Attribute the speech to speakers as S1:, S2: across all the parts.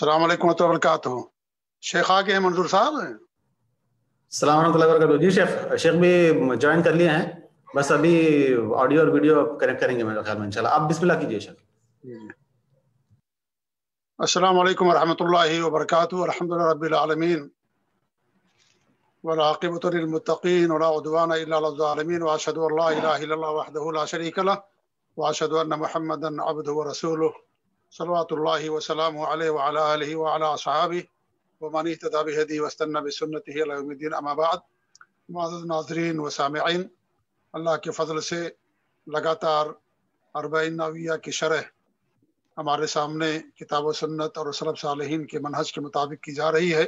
S1: अल्लाम वरक शेख आ गए मंजूर साहब सलाम वरक जी शेख शेख भी ज्वाइन कर लिए हैं बस अभी ऑडियो और वीडियो कनेक्ट करेंगे मेरे ख्याल में इंशाल्लाह आप बिस्मिल्लाह कीजिए शेख अस्सलाम वालेकुम रहमतुल्लाहि व बरकातहू अल्हम्दुलिल्लाह रब्बिल आलमीन والعاقبة للمتقين ولا عدوان إلا على الظالمين وأشهد أن لا إله إلا الله وحده لا شريك له وأشهد أن محمدا عبده ورسوله सलवात वसलम वसाबी वमान तदाबी वस्तना बसन्नतदीन अमाबाद माजद नाजरीन व अल्लाह के फजल से लगातार अरबाइन नविया की शरह हमारे सामने किताब सन्नत और सलब सालहीन के मनहज के मुताबिक की जा रही है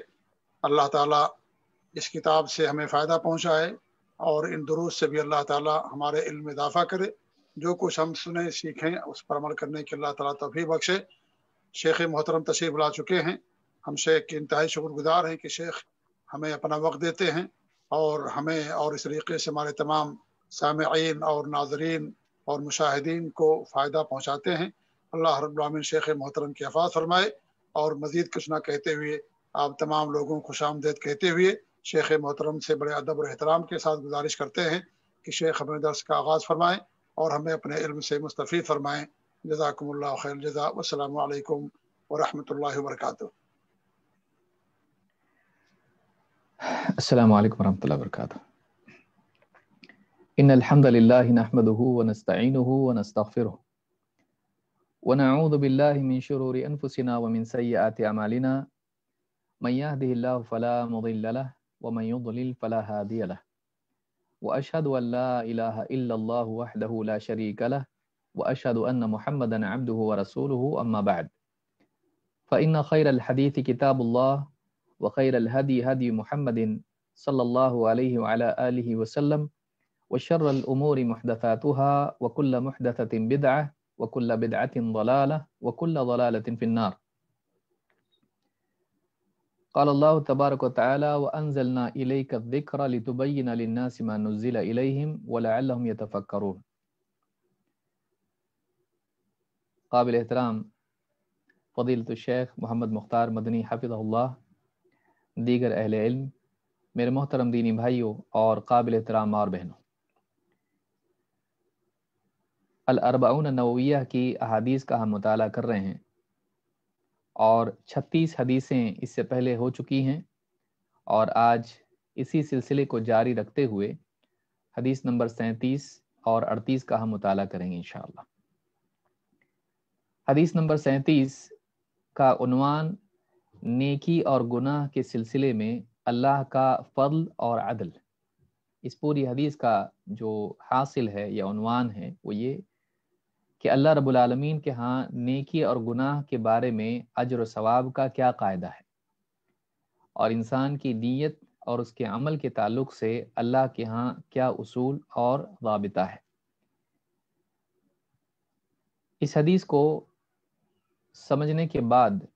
S1: अल्लाह ताला इस किताब से हमें फ़ायदा पहुँचाए और इन दुरूस से भी अल्लाह ताला हमारे इल्म में इजाफ़ा करे जो कुछ हम सुने सीखें उस पर अमल करने के अल्लाह ताला तभी बख्शे शेख मोहतरम तशरीफ बुला चुके हैं हम शेख के इंतहाई शुक्रगुजार हैं कि शेख हमें अपना वक्त देते हैं और हमें और इस तरीके से हमारे तमाम साम और नाजरीन और मुशाहिदीन को फ़ायदा पहुँचाते हैं अल्लाह रबालमिन शेख मोहतरम की हफाज फरमाए और मज़ीद कुछ ना कहते हुए आप तमाम लोगों को खुश आमदेद कहते हुए शेख मोहतरम से बड़े अदब और एहतराम के साथ गुजारिश करते हैं कि शेख हमें दर्श का आगाज़ फरमाएँ اپنے علم سے इल्म فرمائیں جزاكم الله خير खैर والسلام عليكم ورحمة الله وبركاته
S2: السلام عليكم ورحمة الله وبركاته إن الحمد لله نحمده ونستعينه ونستغفره ونعوذ بالله من شرور أنفسنا ومن سيئات أعمالنا من يهده الله فلا مضل له ومن يضلل فلا هادي له واشهد ان لا اله الا الله وحده لا شريك له واشهد ان محمدا عبده ورسوله اما بعد فان خير الحديث كتاب الله وخير الهدي هدي محمد صلى الله عليه وعلى اله وسلم وشر الامور محدثاتها وكل محدثه بدعه وكل بدعه ضلاله وكل ضلاله في النار قال الله تبارك وتعالى وأنزلنا إليك الذكر لتبين للناس ما نزل إليهم ولعلهم يتفكرون قابل احترام फजीलत शेख मोहम्मद मुख्तार मदनी हाफिज़ल्ला दीगर अहल इल्म मेरे मोहतरम दीनी भाइयों और काबिल एहतराम और बहनों अलरबाउन नविया की अहादीस का हम मुताल कर रहे हैं और 36 हदीसें इससे पहले हो चुकी हैं और आज इसी सिलसिले को जारी रखते हुए हदीस नंबर सैंतीस और अड़तीस का हम मुताल करेंगे इन हदीस नंबर सैंतीस का उनवान नेकी और गुनाह के सिलसिले में अल्लाह का फल और अदल इस पूरी हदीस का जो हासिल है या उनवान है वो ये कि अल्लाह रब्बुल रबालमीन के हाँ नेकी और गुनाह के बारे में अजर व सवाब का क्या कायदा है और इंसान की नीयत और उसके अमल के ताल्लुक से अल्लाह के यहाँ क्या उसूल और वाबता है इस हदीस को समझने के बाद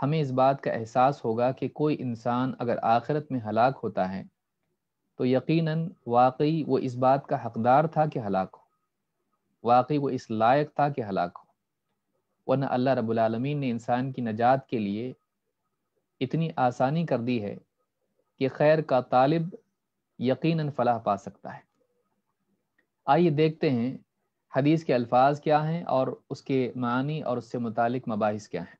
S2: हमें इस बात का एहसास होगा कि कोई इंसान अगर आखिरत में हलाक होता है तो यकीनन वाकई वो इस बात का हकदार था कि हलाक हो वाकई वो इस लायक था कि हलाक हो वरना अल्लाह रबालमीन ने इंसान की नजात के लिए इतनी आसानी कर दी है कि खैर का तालिब यकीनन फलाह पा सकता है आइए देखते हैं हदीस के अल्फाज क्या हैं और उसके मानी और उससे मुतालिक मबास क्या हैं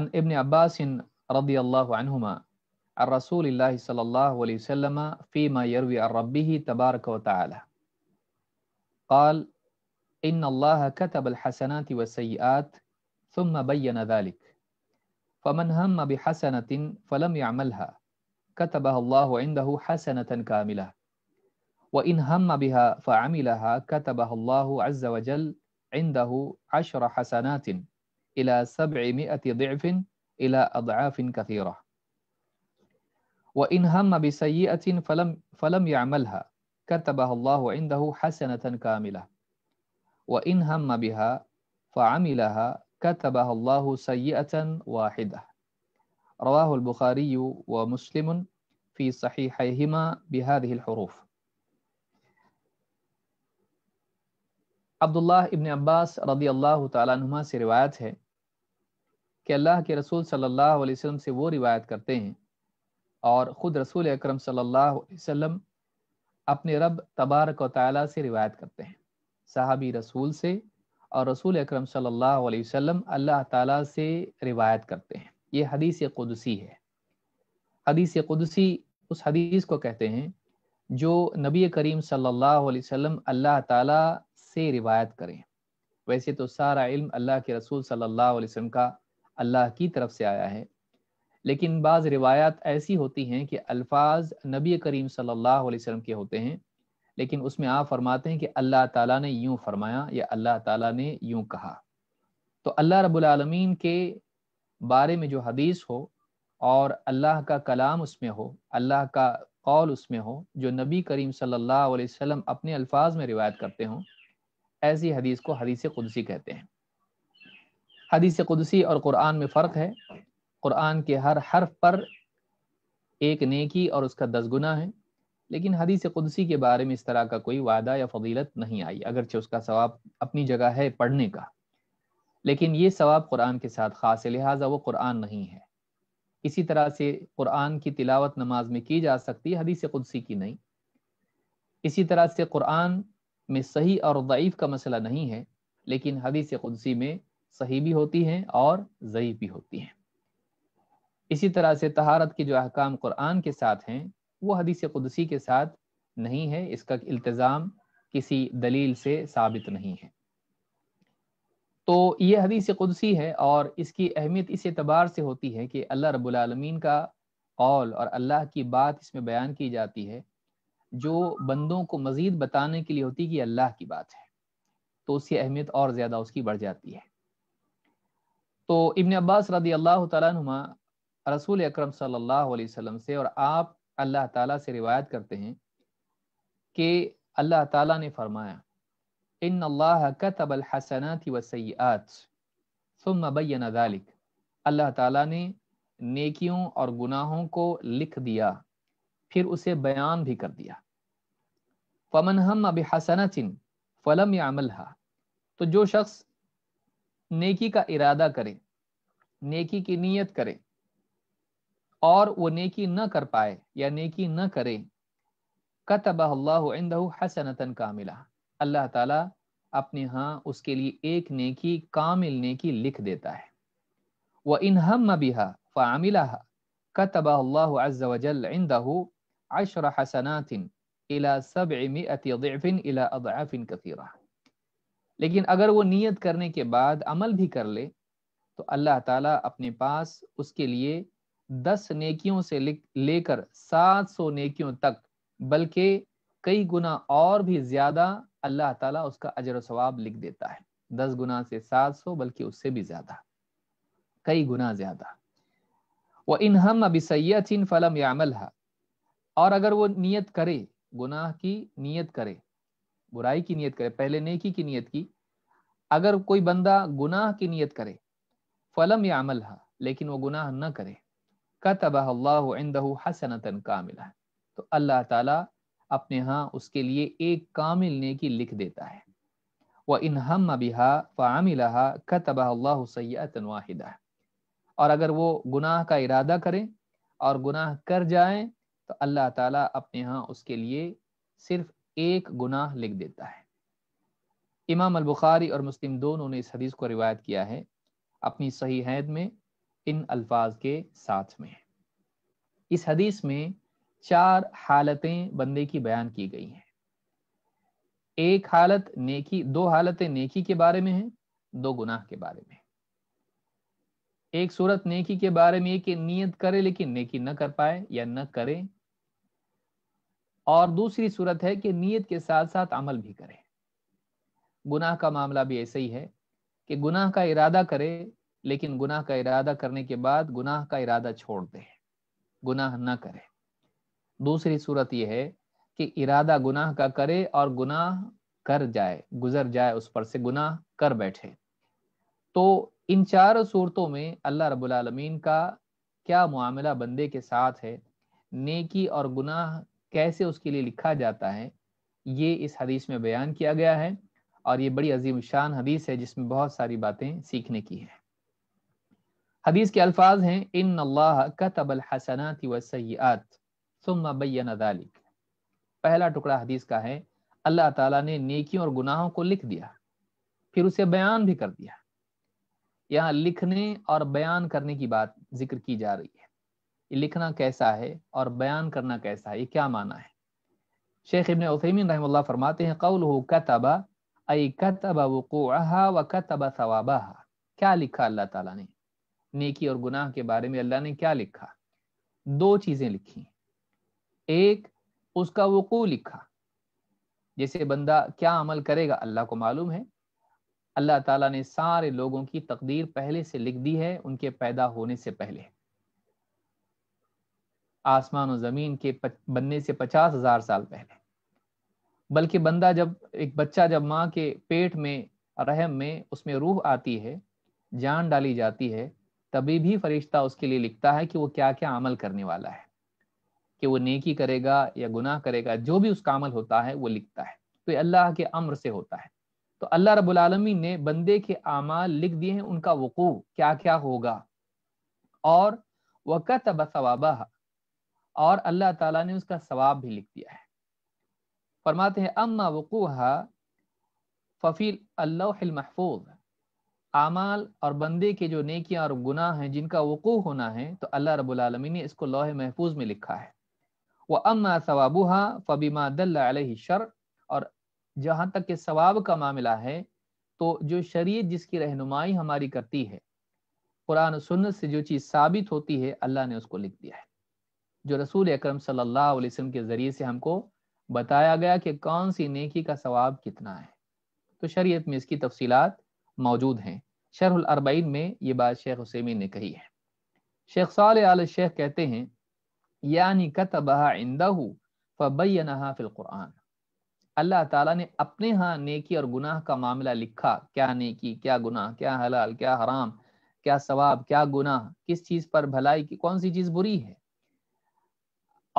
S2: अन इबन अब्बास रदी الله عليه وسلم فيما يروي عن ربه تبارك وتعالى قال إن الله كتب الحسنات والسيئات ثم بين ذلك فمن هم بحسنة فلم يعملها كتبها الله عنده حسنة كاملة وإن هم بها فعملها كتبها الله عز وجل عنده عشر حسنات إلى سبعمائة ضعف إلى أضعاف كثيرة وإن هم بسيئة فلم, فلم يعملها कतबाह हसन कामिला व इन हम बिहा फ़ामिला कतबाह सय्यतन वाहिदा रवाहबुखारी व मुस्लिम फ़ी सहीहिमा बिहादहरूफ अब्दुल्लाह इब्न अब्बास रदी अल्लाह तुमा से रिवायत है कि अल्लाह के रसूल सल्लल्लाहु अलैहि वसल्लम से वो रिवायत करते हैं और ख़ुद रसूल अकरम सल्लल्लाहु अलैहि वसल्लम अपने रब तबारक ताली से रिवायत करते हैं साहबी रसूल से और रसूल अक्रम सल्लल्लाहु अल्लाह ताला से रिवायत करते हैं ये हदीस कुदसी है हदीस कुदसी उस हदीस को कहते हैं जो नबी करीम सल्लल्लाहु अलैहि वसल्लम अल्लाह ताला से रिवायत करें वैसे तो सारा इल्म अल्लाह के रसूल सल्लल्लाहु अलैहि वसल्लम का अल्लाह की तरफ से आया है लेकिन बाज़ रिवायात ऐसी होती हैं कि अल्फाज नबी करीम सल्लल्लाहु अलैहि वसल्लम के होते हैं लेकिन उसमें आप फरमाते हैं कि अल्लाह ताला ने यूँ फरमाया या अल्लाह ताला ने यूँ कहा तो अल्लाह रबालमीन के बारे में जो हदीस हो और अल्लाह का कलाम उसमें हो अल्लाह का कौल उसमें हो जो नबी करीम सल्लल्लाहु अलैहि वसल्लम अपने अल्फाज में रिवायत करते हों ऐसी हदीस को हदीस कुदसी कहते हैं हदीस कुदसी और कुरान में फ़र्क है कुरान के हर हर्फ पर एक नेकी और उसका दस गुना है लेकिन हदीस कुदसी के बारे में इस तरह का कोई वादा या फजीलत नहीं आई अगरचे उसका सवाब अपनी जगह है पढ़ने का लेकिन ये सवाब कुरान के साथ ख़ास है लिहाजा वो कुरान नहीं है इसी तरह से कुरान की तिलावत नमाज में की जा सकती है हदीस कुदसी की नहीं इसी तरह से कुरान में सही और ज़यीफ़ का मसला नहीं है लेकिन हदीस कुदसी में सही भी होती हैं और ज़यीफ़ भी होती हैं इसी तरह से तहारत के जो अहकाम कुरान के साथ हैं वो हदीस कुदसी के साथ नहीं है इसका इल्तज़ाम किसी दलील से साबित नहीं है तो ये हदीस कुदसी है और इसकी अहमियत इस एतबार से होती है कि अल्लाह रबालमीन का कौल और अल्लाह की बात इसमें बयान की जाती है जो बंदों को मज़ीद बताने के लिए होती है कि अल्लाह की बात है तो उसकी अहमियत और ज़्यादा उसकी बढ़ जाती है तो इबन अब्बास रदी अल्लाह तुमा रसूल अक्रम सल्लल्लाहु अलैहि वसल्लम से और आप अल्लाह ताला से रिवायत करते हैं कि अल्लाह ताला ने फरमाया इन अल्लाह कतबल हसनात व सयात सुम बैन दालिक अल्लाह ताला ने नेकियों और गुनाहों को लिख दिया फिर उसे बयान भी कर दिया फमन हम अब हसना फलम या तो जो शख्स नेकी का इरादा करे नेकी की नीयत करे और वो नेकी न कर पाए या नेकी न करे कतबाह हसनतन कामिला अल्लाह ताला अपने हाँ उसके लिए एक नेकी कामिल नेकी लिख देता है वह इन हम बिहा फ़ामिला कतबाजलदहू अशर हसनातिन इला सब अतिफ़िन इला अदाफिन लेकिन अगर वो नियत करने के बाद अमल भी कर ले तो अल्लाह ताला अपने पास उसके लिए दस नेकियों से लेकर सात सौ नेकियों तक बल्कि कई गुना और भी ज्यादा अल्लाह ताला उसका अजर स्वाब लिख देता है दस गुना से सात सौ बल्कि उससे भी ज्यादा कई गुना ज्यादा वह इन हम अबिसैन फलम यामल है और अगर वो नियत करे गुनाह की नियत करे बुराई की नियत करे पहले नेकी की नियत की अगर कोई बंदा गुनाह की नियत करे फलम यामल लेकिन वो गुनाह ना करे कतबाह हसनतन कामिला तो अल्लाह ताला अपने यहाँ उसके लिए एक कामिल नेकी लिख देता है वह इन हम बिहा फ़ामिलहा कतबाह सैतन वाहिदा और अगर वो गुनाह का इरादा करें और गुनाह कर जाएं तो अल्लाह ताला अपने यहाँ उसके लिए सिर्फ एक गुनाह लिख देता है इमाम अल बुखारी और मुस्लिम दोनों ने इस हदीस को रिवायत किया है अपनी सही हैद में इन अल्फाज के साथ में है इस हदीस में चार हालतें बंदे की बयान की गई हैं एक हालत नेकी दो हालतें नेकी के बारे में है दो गुनाह के बारे में एक सूरत नेकी के बारे में कि नियत करे लेकिन नेकी न कर पाए या न करे और दूसरी सूरत है कि नियत के साथ साथ अमल भी करे गुनाह का मामला भी ऐसे ही है कि गुनाह का इरादा करे लेकिन गुनाह का इरादा करने के बाद गुनाह का इरादा छोड़ दे गुनाह ना करे दूसरी सूरत यह है कि इरादा गुनाह का करे और गुनाह कर जाए गुजर जाए उस पर से गुनाह कर बैठे तो इन चार सूरतों में अल्लाह रबालमीन का क्या मामला बंदे के साथ है नेकी और गुनाह कैसे उसके लिए लिखा जाता है ये इस हदीस में बयान किया गया है और ये बड़ी अजीम शान हदीस है जिसमें बहुत सारी बातें सीखने की है हदीस के अल्फाज हैं इन अल्लाह कतबल हसनात व सयात सुमबैन पहला टुकड़ा हदीस का है अल्लाह ताला ने नेकियों और गुनाहों को लिख दिया फिर उसे बयान भी कर दिया यहाँ लिखने और बयान करने की बात जिक्र की जा रही है ये लिखना कैसा है और बयान करना कैसा है ये क्या माना है शेख इबन उमिन रही फरमाते हैं कौल हो कतबा अई कतबा वक़ूहा व कतबा क्या लिखा अल्लाह तला ने नेकी और गुनाह के बारे में अल्लाह ने क्या लिखा दो चीजें लिखी एक उसका वकू लिखा जैसे बंदा क्या अमल करेगा अल्लाह को मालूम है अल्लाह ताला ने सारे लोगों की तकदीर पहले से लिख दी है उनके पैदा होने से पहले आसमान और ज़मीन के बनने से पचास हजार साल पहले बल्कि बंदा जब एक बच्चा जब माँ के पेट में रहम में उसमें रूह आती है जान डाली जाती है तभी भी फरिश्ता उसके लिए लिखता है कि वो क्या क्या अमल करने वाला है कि वो नेकी करेगा या गुनाह करेगा जो भी उसका अमल होता है वो लिखता है तो अल्लाह के अम्र से होता है तो अल्लाह रबालमी ने बंदे के अमाल लिख दिए हैं उनका वकू क्या क्या होगा और वक़त बसवाबा और अल्लाह ताला ने उसका सवाब भी लिख दिया है फरमाते हैं अम्मा वकूहा फ़फ़ील अल्लाह महफूज़ आमाल और बंदे के जो नेकियां और गुनाह हैं जिनका वकू होना है तो अल्लाह रबालमी ने इसको लोह महफूज में लिखा है वह अम्मा सवाबुहा फ़बीमा दल्ल शर और जहाँ तक के सवाब का मामला है तो जो शरीय जिसकी रहनुमाई हमारी करती है कुरान सुन्नत से जो चीज़ साबित होती है अल्लाह ने उसको लिख दिया है जो रसूल अक्रम सल्लल्लाहु अलैहि वसल्लम के ज़रिए से हमको बताया गया कि कौन सी नेकी का सवाब कितना है तो शरीयत में इसकी तफसीलात मौजूद हैं शरहुल में ये बात शेख हुसैमी ने कही है शेख साल आल शेख कहते हैं यानी कतबहा इंदा फ़बैन कुरान अल्लाह ताला ने अपने यहाँ नेकी और गुनाह का मामला लिखा क्या नेकी क्या गुनाह क्या हलाल क्या हराम क्या सवाब क्या गुनाह किस चीज़ पर भलाई की कौन सी चीज़ बुरी है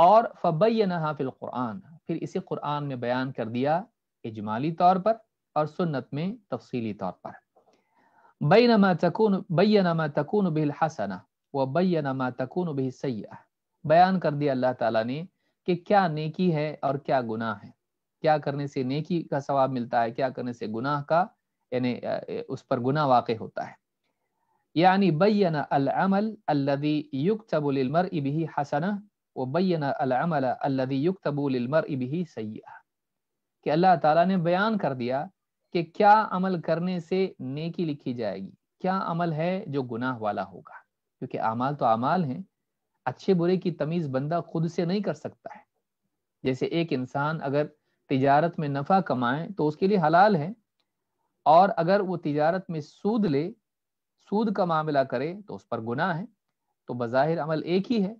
S2: और फ़बैन कुरान फिर इसे कुरान में बयान कर दिया इजमाली तौर पर और सुन्नत में तफसीली तौर पर बैनमा तकून बैनमा तकून बिल हसना व बैनमा तकून बिल सयाह बयान कर दिया अल्लाह ताला ने कि क्या नेकी है और क्या गुनाह है क्या करने से नेकी का सवाब मिलता है क्या करने से गुनाह का यानी उस पर गुनाह वाक़ होता है यानी बैन अलमल अल्लदी युग तबुलमर इबी हसना व बैन अलमल अल्लदी युग तबुलमर इबी सयाह कि अल्लाह ताला ने बयान कर दिया कि क्या अमल करने से नेकी लिखी जाएगी क्या अमल है जो गुनाह वाला होगा क्योंकि अमाल तो अमाल हैं अच्छे बुरे की तमीज बंदा खुद से नहीं कर सकता है जैसे एक इंसान अगर तिजारत में नफा कमाए तो उसके लिए हलाल है और अगर वो तिजारत में सूद ले सूद का मामला करे तो उस पर गुनाह है तो बज़ाहिर अमल एक ही है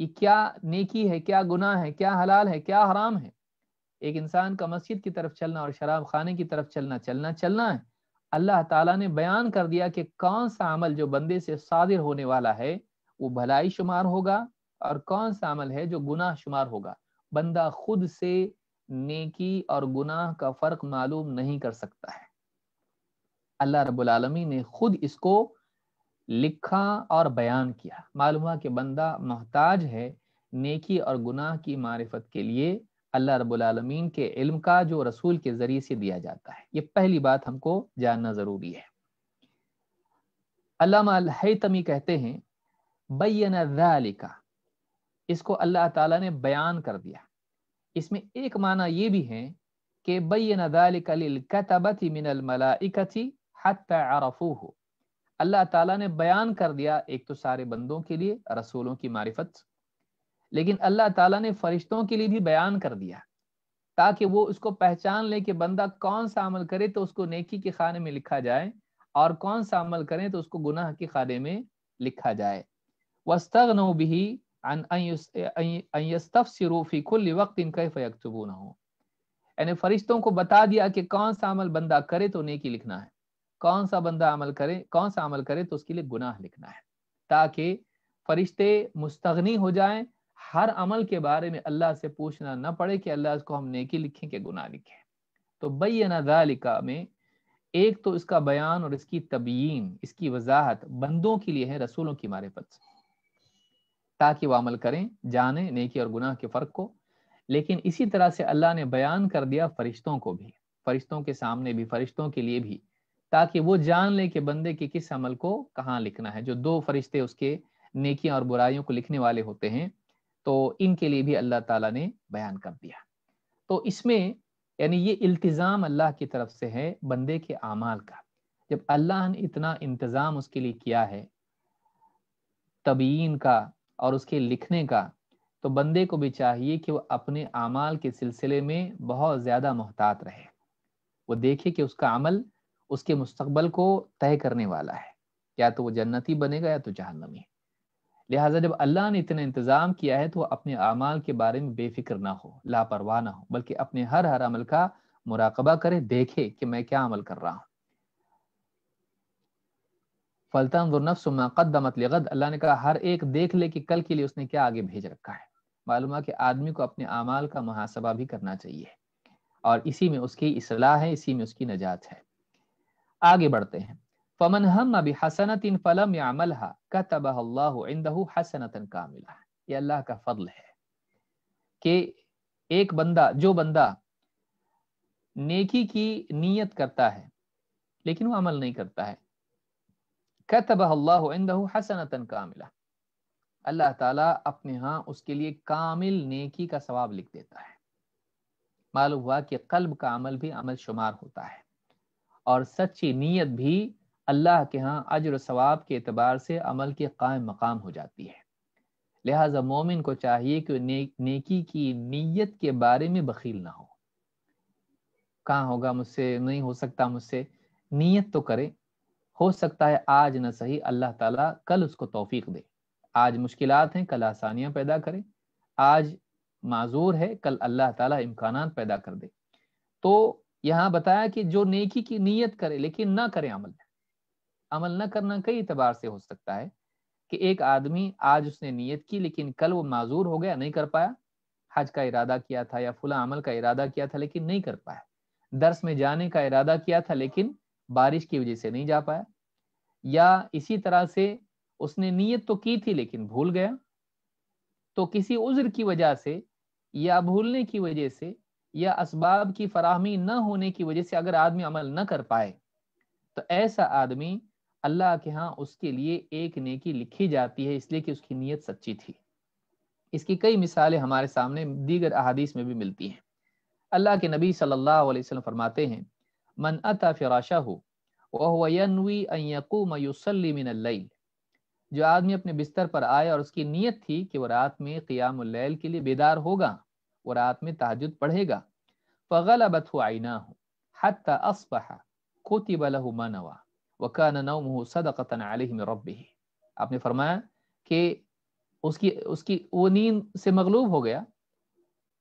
S2: ये क्या नेकी है क्या गुनाह है क्या हलाल है क्या हराम है एक इंसान का मस्जिद की तरफ चलना और शराब खाने की तरफ चलना चलना चलना है अल्लाह ताला ने बयान कर दिया कि कौन सा अमल जो बंदे से सादिर होने वाला है वो भलाई शुमार होगा और कौन सा अमल है जो गुनाह शुमार होगा बंदा खुद से नेकी और गुनाह का फर्क मालूम नहीं कर सकता है अल्लाह रबालमी ने खुद इसको लिखा और बयान किया मालूम हुआ कि बंदा मोहताज है नेकी और गुनाह की मारिफत के लिए अल्लाह रबालमीन के इल्म का जो रसूल के ज़रिए से दिया जाता है ये पहली बात हमको जानना ज़रूरी है अलामी कहते हैं बैन इसको अल्लाह ताला ने बयान कर दिया इसमें एक माना ये भी है कि बैनकबती मिनल मलाइकती हतफ़ू अल्लाह ताला ने बयान कर दिया एक तो सारे बंदों के लिए रसूलों की मारिफत लेकिन अल्लाह ताला ने फरिश्तों के लिए भी बयान कर दिया ताकि वो उसको पहचान ले कि बंदा कौन सा अमल करे तो उसको नेकी के खाने में लिखा जाए और कौन सा अमल करें तो उसको गुनाह के खाने में लिखा जाए वस्तगन भी खुल वक्त इनका फ़यकतबू ना हो यानी फरिश्तों को बता दिया कि कौन सा अमल बंदा करे तो नेकी लिखना है कौन सा बंदा अमल करे कौन सा अमल करे तो उसके लिए गुनाह लिखना है ताकि फरिश्ते मुस्तगनी हो जाएं हर अमल के बारे में अल्लाह से पूछना न पड़े कि अल्लाह इसको हम नेकी लिखें कि गुना लिखें तो बैना दालिका में एक तो इसका बयान और इसकी तबीन इसकी वजाहत बंदों के लिए है रसूलों की मारफत ताकि वह अमल करें जाने नेकी और गुनाह के फ़र्क को लेकिन इसी तरह से अल्लाह ने बयान कर दिया फरिश्तों को भी फरिश्तों के सामने भी फरिश्तों के लिए भी ताकि वो जान ले कि बंदे के किस अमल को कहाँ लिखना है जो दो फरिश्ते उसके नेकियां और बुराइयों को लिखने वाले होते हैं तो इनके लिए भी अल्लाह ताला ने बयान कर दिया तो इसमें यानी ये इल्तिज़ाम अल्लाह की तरफ से है बंदे के अमाल का जब अल्लाह ने इतना इंतज़ाम उसके लिए किया है तबीन का और उसके लिखने का तो बंदे को भी चाहिए कि वह अपने अमाल के सिलसिले में बहुत ज़्यादा मोहतात रहे वो देखे कि उसका अमल उसके मुस्तबल को तय करने वाला है या तो वो जन्नती बनेगा या तो जहनमी लिहाजा जब अल्लाह ने इतना इंतज़ाम किया है तो अपने अमाल के बारे में बेफिक्र ना हो लापरवाह ना हो बल्कि अपने हर हर अमल का मुराकबा करे देखे कि मैं क्या अमल कर रहा हूँ फलतमत अल्लाह ने कहा हर एक देख ले कि कल के लिए उसने क्या आगे भेज रखा है मालूम कि आदमी को अपने अमाल का मुहासबा भी करना चाहिए और इसी में उसकी असलाह है इसी में उसकी नजात है आगे बढ़ते हैं फमन हम अभी हसनतिन फलम यामल का तबाह हसनतन कामिला ये अल्लाह का फضल है कि एक बंदा जो बंदा नेकी की नीयत करता है लेकिन वो अमल नहीं करता है कतबल्लाहू हसनतन कामिला अल्लाह ताला अपने यहाँ उसके लिए कामिल नेकी का सवाब लिख देता है मालूम हुआ कि कल्ब का अमल भी अमल शुमार होता है और सच्ची नीयत भी अल्लाह के यहाँ अजर सवाब के अतबार से अमल के कायम मकाम हो जाती है लिहाजा मोमिन को चाहिए कि नेकी की नीयत के बारे में बखील ना हो कहाँ होगा मुझसे नहीं हो सकता मुझसे नीयत तो करे हो सकता है आज ना सही अल्लाह ताला कल उसको तौफीक दे आज मुश्किल हैं कल आसानियाँ पैदा करे आज माजूर है कल अल्लाह ताला इम्कान पैदा कर दे तो यहाँ बताया कि जो नेकी की नीयत करे लेकिन ना करे अमल अमल न करना कई एतबार से हो सकता है कि एक आदमी आज उसने नीयत की लेकिन कल वो माजूर हो गया नहीं कर पाया हज का इरादा किया था या फुला अमल का इरादा किया था लेकिन नहीं कर पाया दर्स में जाने का इरादा किया था लेकिन बारिश की वजह से नहीं जा पाया या इसी तरह से उसने नीयत तो की थी लेकिन भूल गया तो किसी उज्र की वजह से या भूलने की वजह से या इसबाब की फराहमी न होने की वजह से अगर आदमी अमल न कर पाए तो ऐसा आदमी अल्लाह के यहाँ उसके लिए एक नेकी लिखी जाती है इसलिए कि उसकी नीयत सच्ची थी इसकी कई मिसालें हमारे सामने दीगर अहादीस में भी मिलती हैं अल्लाह के नबी सल्लल्लाहु अलैहि वसल्लम फरमाते हैं मन अता फ़िराशा हो वहयनवीसमिनल जो आदमी अपने बिस्तर पर आए और उसकी नीयत थी कि वह रात में क़ियामल के लिए बेदार होगा वह रात में तहजद पढ़ेगा फ़गल हो आईना हो हत असबहा खोती बलह मनवा वकान नौम सदक़तन आलिम रबी आपने फरमाया कि उसकी उसकी वो नींद से मगलूब हो गया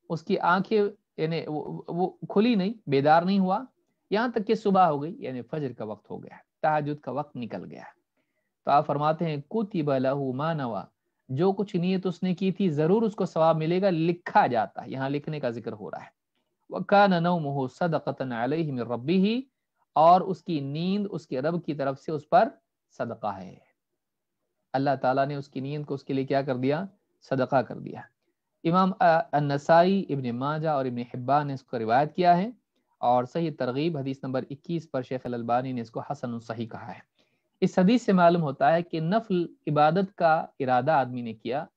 S2: उसकी आंखें यानी वो, वो खुली नहीं बेदार नहीं हुआ यहाँ तक कि सुबह हो गई यानी फजर का वक्त हो गया तहजद का वक्त निकल गया तो आप फरमाते हैं कुतिबा लहू मानवा जो कुछ नीयत उसने की थी जरूर उसको सवाब मिलेगा लिखा जाता है यहाँ लिखने का जिक्र हो रहा है वकान नौम सदक़तन आलिम रबी ही और उसकी नींद उसके रब की तरफ से उस पर सदका है अल्लाह ताला ने उसकी नींद को उसके लिए क्या कर दिया सदका कर दिया इमाम अनसाई इबन माजा और इबन हिब्बा ने इसको रिवायत किया है और सही तरगीब हदीस नंबर 21 पर शेख अलबानी ने इसको हसन सही कहा है इस हदीस से मालूम होता है कि नफल इबादत का इरादा आदमी ने किया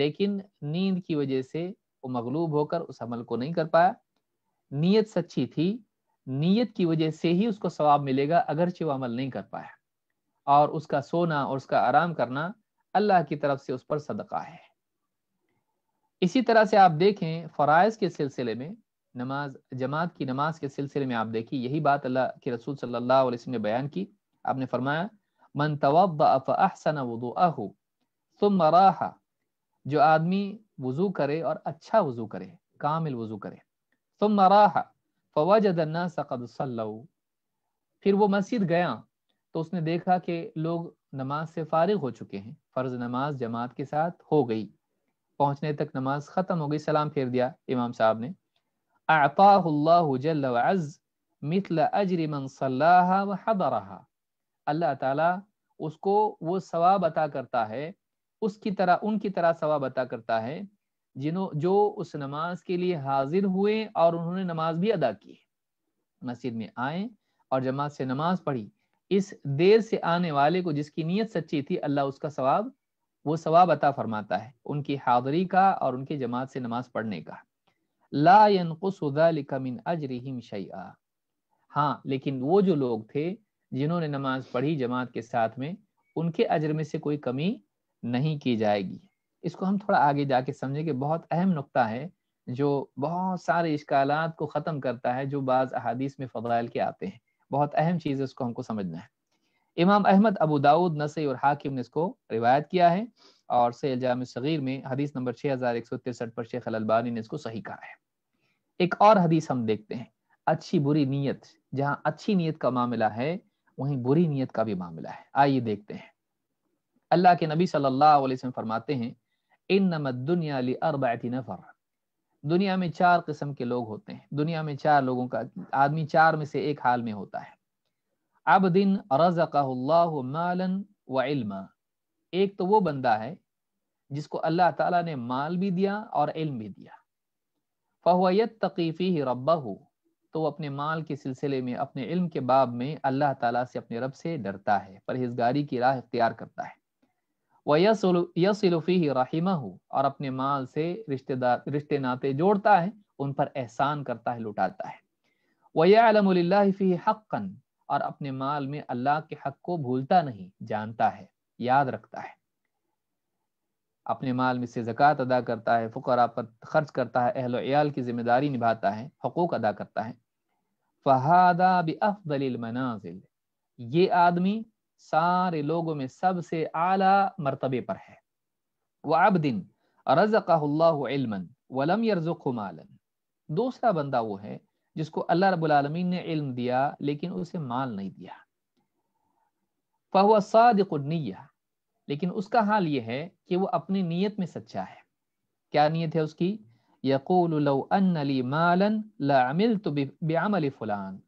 S2: लेकिन नींद की वजह से वो मगलूब होकर उस अमल को नहीं कर पाया नीयत सच्ची थी नीयत की वजह से ही उसको सवाब मिलेगा अगरचे वो अमल नहीं कर पाया और उसका सोना और उसका आराम करना अल्लाह की तरफ से उस पर सदका है इसी तरह से आप देखें फ़रज़ के सिलसिले में नमाज जमात की नमाज के सिलसिले में आप देखिए यही बात अल्लाह के रसूल सल्लल्लाहु अलैहि वसल्लम ने बयान की आपने फरमाया मन तवसन वदू तुम राहा जो आदमी वज़ू करे और अच्छा वज़ू करे कामिल वज़ू करे तुम राहा फवाजन्ना सकद फिर वो मस्जिद गया तो उसने देखा कि लोग नमाज से फारिग हो चुके हैं फ़र्ज नमाज जमात के साथ हो गई पहुंचने तक नमाज ख़त्म हो गई सलाम फेर दिया इमाम साहब ने आपाज अल्लाह ताला उसको वो सवाब अता करता है उसकी तरह उनकी तरह सवाब अता करता है जिन्हों जो उस नमाज के लिए हाजिर हुए और उन्होंने नमाज भी अदा की मस्जिद में आए और जमात से नमाज पढ़ी इस देर से आने वाले को जिसकी नीयत सच्ची थी अल्लाह उसका सवाब वो सवाब अता फरमाता है उनकी हाजरी का और उनकी जमात से नमाज पढ़ने का ला मिन अजरिहिम हाँ लेकिन वो जो लोग थे जिन्होंने नमाज पढ़ी जमात के साथ में उनके अजर में से कोई कमी नहीं की जाएगी इसको हम थोड़ा आगे जाके समझेंगे बहुत अहम नुकता है जो बहुत सारे इश्काल को ख़त्म करता है जो बाज़ अहादीस में फ़ायल के आते हैं बहुत अहम चीज़ है उसको हमको समझना है इमाम अहमद अबू दाऊद नसई और हाकिम ने इसको रिवायत किया है और सैल जाम सग़ीर में हदीस नंबर छः हज़ार एक सौ तिरसठ पर शेख अलबानी ने इसको सही कहा है एक और हदीस हम देखते हैं अच्छी बुरी नीयत जहाँ अच्छी नीयत का मामला है वहीं बुरी नीयत का भी मामला है आइए देखते हैं अल्लाह के नबी सल्लल्लाहु अलैहि वसल्लम फरमाते हैं इन नफर दुनिया में चार किस्म के लोग होते हैं दुनिया में चार लोगों का आदमी चार में से एक हाल में होता है अब दिन मालन व इल्मा एक तो वो बंदा है जिसको अल्लाह ताला ने माल भी दिया और इल्म भी दिया फ़हवैत तकीफ़ी ही रब्बा हो तो वो अपने माल के सिलसिले में अपने इल्म के बाब में अल्लाह ताला से अपने रब से डरता है परहेजगारी की राह इख्तियार करता है वह यसलफ़ी रहीमा हूँ और अपने माल से रिश्तेदार रिश्ते नाते जोड़ता है उन पर एहसान करता है लुटाता है वही हक़न और अपने माल में अल्लाह के हक को भूलता नहीं जानता है याद रखता है अपने माल में से जक़ात अदा करता है फ़ुकरा पर खर्च करता है अहल की जिम्मेदारी निभाता है हकूक अदा करता है फ़हादा बफ़लिल मनाजिल ये आदमी सारे लोगों में सबसे आला मरतबे पर है अब वबदिन रज़क़ल्लामन वलम यरजुक मालन दूसरा बंदा वो है जिसको अल्लाह रबालमीन ने इल्म दिया लेकिन उसे माल नहीं दिया फहुआ सादिकुनिया लेकिन उसका हाल यह है कि वो अपनी नीयत में सच्चा है क्या नीयत है उसकी यकूल मालन लामिल तो बेमल फुलान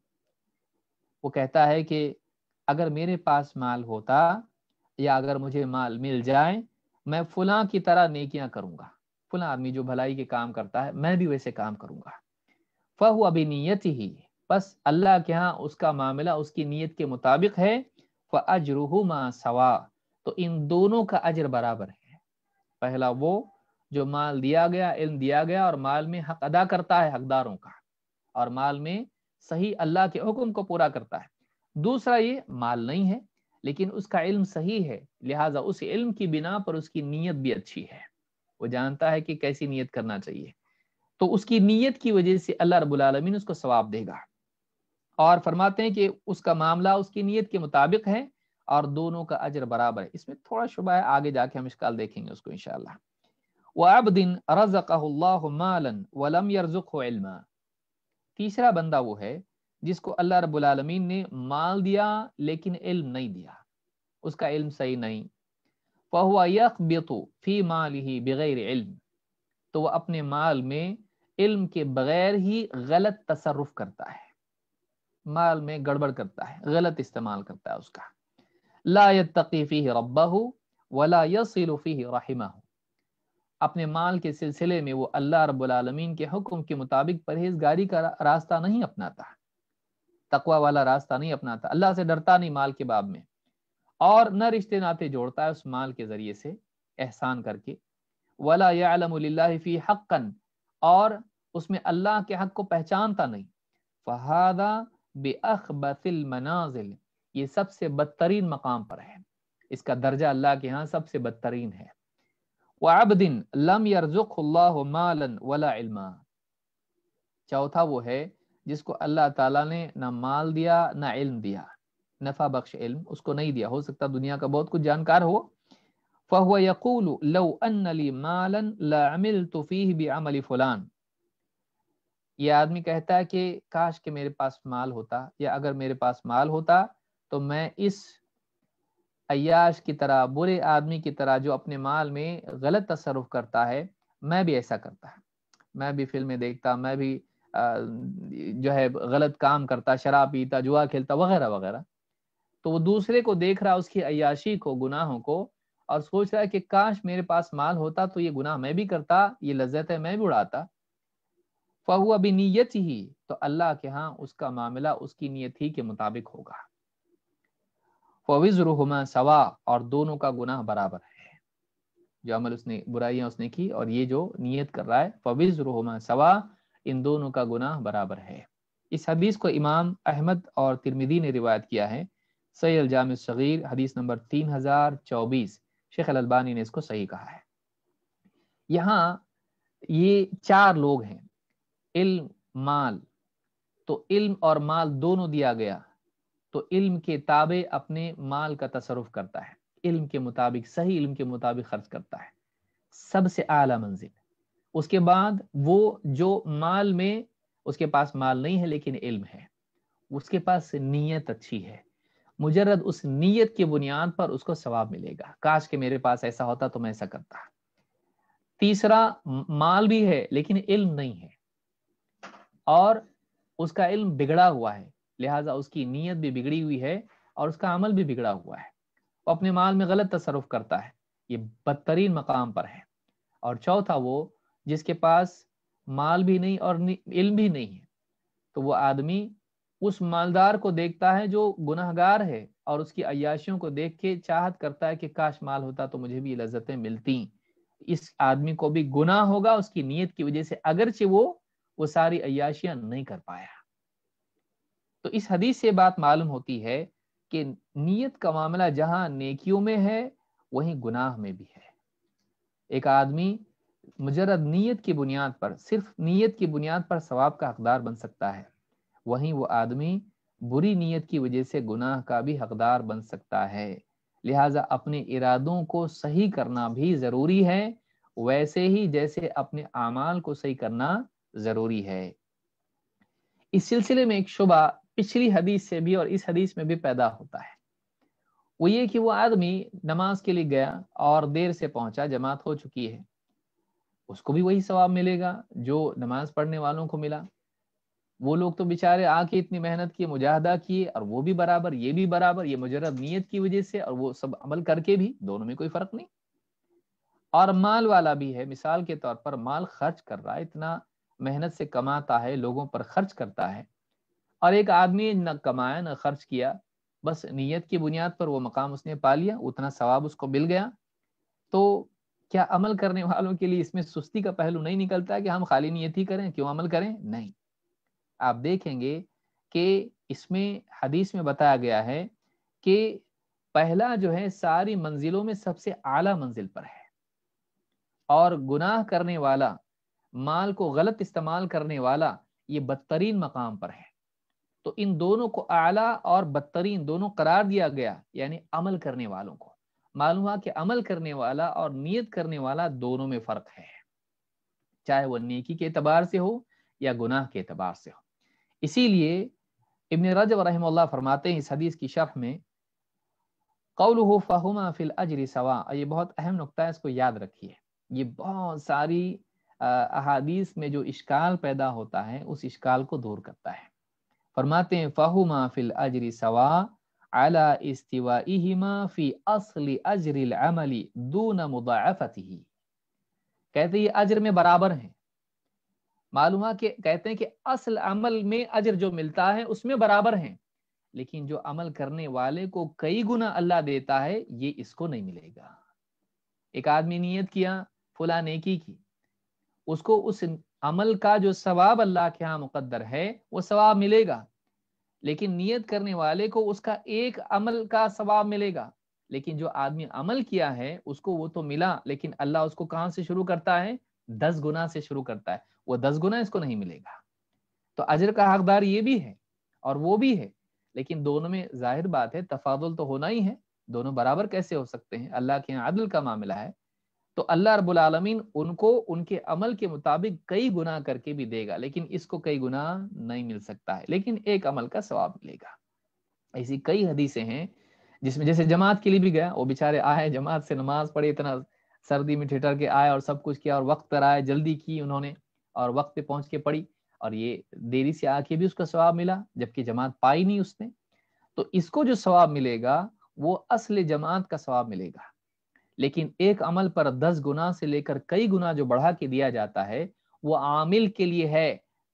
S2: वो कहता है कि अगर मेरे पास माल होता या अगर मुझे माल मिल जाए मैं फुला की तरह नेकियां करूंगा फुला आदमी जो भलाई के काम करता है मैं भी वैसे काम करूंगा फह अभी नीयत ही बस अल्लाह के यहाँ उसका मामला उसकी नीयत के मुताबिक है फ अजरूह सवा तो इन दोनों का अजर बराबर है पहला वो जो माल दिया गया इल्म दिया गया और माल में हक अदा करता है हकदारों का और माल में सही अल्लाह के हुक्म को पूरा करता है दूसरा ये माल नहीं है लेकिन उसका इल्म सही है लिहाजा उस इल्म की बिना पर उसकी नीयत भी अच्छी है वो जानता है कि कैसी नीयत करना चाहिए तो उसकी नीयत की वजह से अल्लाह रबालमीन उसको सवाब देगा और फरमाते हैं कि उसका मामला उसकी नीयत के मुताबिक है और दोनों का अजर बराबर है इसमें थोड़ा शुभ है आगे जाके हम इसकाल देखेंगे उसको इनशाला वह अब मालन वलम तीसरा बंदा वो है जिसको अल्लाह रबालमीन ने माल दिया लेकिन इल्म नहीं दिया उसका इल्म सही नहीं फहुआ यकबतु फ़ी माल ही बग़ैर इल्म तो वह अपने माल में इल्म के बग़ैर ही गलत तसरफ करता है माल में गड़बड़ करता है गलत इस्तेमाल करता है उसका ला ही रब्बा हो वला ही रहिमा हो अपने माल के सिलसिले में वो अल्लाह रबालमीन के हुक्म के मुताबिक परहेजगारी का रास्ता नहीं अपनाता तकवा वाला रास्ता नहीं अपनाता अल्लाह से डरता नहीं माल के बाब में और न रिश्ते नाते जोड़ता है उस माल के जरिए से एहसान करके वाला फी हक़न और उसमें अल्लाह के हक को पहचानता नहीं फहादा बेअखबसिल मनाजिल ये सबसे बदतरीन मकाम पर है इसका दर्जा अल्लाह के यहाँ सबसे बदतरीन है वबदिन लम यरजुक मालन वला इल्मा चौथा वो है जिसको अल्लाह ताला ने ना माल दिया ना इल्म दिया नफा बख्श इल्म उसको नहीं दिया हो सकता दुनिया का बहुत कुछ जानकार हो ये आदमी कहता है कि काश के मेरे पास माल होता या अगर मेरे पास माल होता तो मैं इस अयाश की तरह बुरे आदमी की तरह जो अपने माल में गलत तसरफ करता है मैं भी ऐसा करता है मैं भी फिल्में देखता मैं भी जो है गलत काम करता शराब पीता जुआ खेलता वगैरह वगैरह तो वो दूसरे को देख रहा उसकी अयाशी को गुनाहों को और सोच रहा है कि काश मेरे पास माल होता तो ये गुनाह मैं भी करता ये लज्जत है मैं भी उड़ाता फहुआ अभी नीयत ही तो अल्लाह के हाँ उसका मामला उसकी नीयत ही के मुताबिक होगा फविजरुहमा सवा और दोनों का गुनाह बराबर है जो अमल उसने बुराइयां उसने की और ये जो नीयत कर रहा है फविजरुहमा सवा इन दोनों का गुनाह बराबर है इस हदीस को इमाम अहमद और तिरमिदी ने रिवायत किया है सही अलजाम शगीर हदीस नंबर तीन हजार चौबीस शेख अलबानी ने इसको सही कहा है यहाँ ये चार लोग हैं इल्म माल तो इल्म और माल दोनों दिया गया तो इल्म के ताबे अपने माल का तसरफ करता है इल्म के मुताबिक सही इल्म के मुताबिक खर्च करता है सबसे आला मंजिल उसके बाद वो जो माल में उसके पास माल नहीं है लेकिन इल्म है उसके पास नीयत अच्छी है मुजरद उस नीयत की बुनियाद पर उसको सवाब मिलेगा काश के मेरे पास ऐसा होता तो मैं ऐसा करता तीसरा माल भी है लेकिन इल्म नहीं है और उसका इल्म बिगड़ा हुआ है लिहाजा उसकी नीयत भी बिगड़ी हुई है और उसका अमल भी बिगड़ा हुआ है वो अपने माल में गलत तसरफ करता है ये बदतरीन मकाम पर है और चौथा वो जिसके पास माल भी नहीं और इल्म भी नहीं है तो वो आदमी उस मालदार को देखता है जो गुनाहगार है और उसकी अयाशियों को देख के चाहत करता है कि काश माल होता तो मुझे भी लज्जतें मिलती इस आदमी को भी गुनाह होगा उसकी नीयत की वजह से अगरचे वो वो सारी अयाशियां नहीं कर पाया तो इस हदीस से बात मालूम होती है कि नीयत का मामला जहां नेकियों में है वहीं गुनाह में भी है एक आदमी मुजरद नीयत की बुनियाद पर सिर्फ नीयत की बुनियाद पर सवाब का हकदार बन सकता है वहीं वो आदमी बुरी नीयत की वजह से गुनाह का भी हकदार बन सकता है लिहाजा अपने इरादों को सही करना भी ज़रूरी है वैसे ही जैसे अपने अमाल को सही करना ज़रूरी है इस सिलसिले में एक शुबा पिछली हदीस से भी और इस हदीस में भी पैदा होता है वो ये कि वो आदमी नमाज के लिए गया और देर से पहुंचा जमात हो चुकी है उसको भी वही सवाब मिलेगा जो नमाज पढ़ने वालों को मिला वो लोग तो बेचारे आके इतनी मेहनत किए मुजाहदा किए और वो भी बराबर ये भी बराबर ये मुजरब नीयत की वजह से और वो सब अमल करके भी दोनों में कोई फर्क नहीं और माल वाला भी है मिसाल के तौर पर माल खर्च कर रहा है इतना मेहनत से कमाता है लोगों पर खर्च करता है और एक आदमी न कमाया न खर्च किया बस नीयत की बुनियाद पर वो मकाम उसने पा लिया उतना सवाब उसको मिल गया तो क्या अमल करने वालों के लिए इसमें सुस्ती का पहलू नहीं निकलता कि हम खाली नियत ही करें क्यों अमल करें नहीं आप देखेंगे कि इसमें हदीस में बताया गया है कि पहला जो है सारी मंजिलों में सबसे आला मंजिल पर है और गुनाह करने वाला माल को गलत इस्तेमाल करने वाला ये बदतरीन मकाम पर है तो इन दोनों को आला और बदतरीन दोनों करार दिया गया यानी अमल करने वालों को मालूम हुआ कि अमल करने वाला और नियत करने वाला दोनों में फ़र्क है चाहे वह नेकी के अतबार से हो या गुनाह के अतबार से हो इसीलिए इबन रज रहम फरमाते हैं इस हदीस की शर्ह में कौल हो फ़ाहुमा फ़िल अजर सवा ये बहुत अहम नुकता है इसको याद रखिए ये बहुत सारी अहादीस में जो इश्काल पैदा होता है उस इश्काल को दूर करता है फरमाते हैं फ़ाहुमा फ़िल अजर सवा ala istiwaihima fi असली अजरिल अमली दून मुदाफती कहते ये अजर में बराबर हैं मालूम है कि कहते हैं कि असल अमल में अजर जो मिलता है उसमें बराबर हैं लेकिन जो अमल करने वाले को कई गुना अल्लाह देता है ये इसको नहीं मिलेगा एक आदमी नियत किया फुला नेकी की उसको उस अमल का जो सवाब अल्लाह के यहाँ मुकद्दर है वो सवाब मिलेगा लेकिन नियत करने वाले को उसका एक अमल का सवाब मिलेगा लेकिन जो आदमी अमल किया है उसको वो तो मिला लेकिन अल्लाह उसको कहाँ से शुरू करता है दस गुना से शुरू करता है वो दस गुना इसको नहीं मिलेगा तो अजर का हकदार ये भी है और वो भी है लेकिन दोनों में जाहिर बात है तफादुल तो होना ही है दोनों बराबर कैसे हो सकते हैं अल्लाह के यहाँ अदल का मामला है तो अल्लाह रब्बुल आलमीन उनको उनके अमल के मुताबिक कई गुना करके भी देगा लेकिन इसको कई गुना नहीं मिल सकता है लेकिन एक अमल का सवाब मिलेगा ऐसी कई हदीसें हैं जिसमें जैसे जमात के लिए भी गया वो बेचारे आए जमात से नमाज पढ़े इतना सर्दी में ठिठर के आए और सब कुछ किया और वक्त पर आए जल्दी की उन्होंने और वक्त पे पहुंच के पड़ी और ये देरी से आके भी उसका सवाब मिला जबकि जमात पाई नहीं उसने तो इसको जो सवाब मिलेगा वो असल जमात का सवाब मिलेगा लेकिन एक अमल पर दस गुना से लेकर कई गुना जो बढ़ा के दिया जाता है वो आमिल के लिए है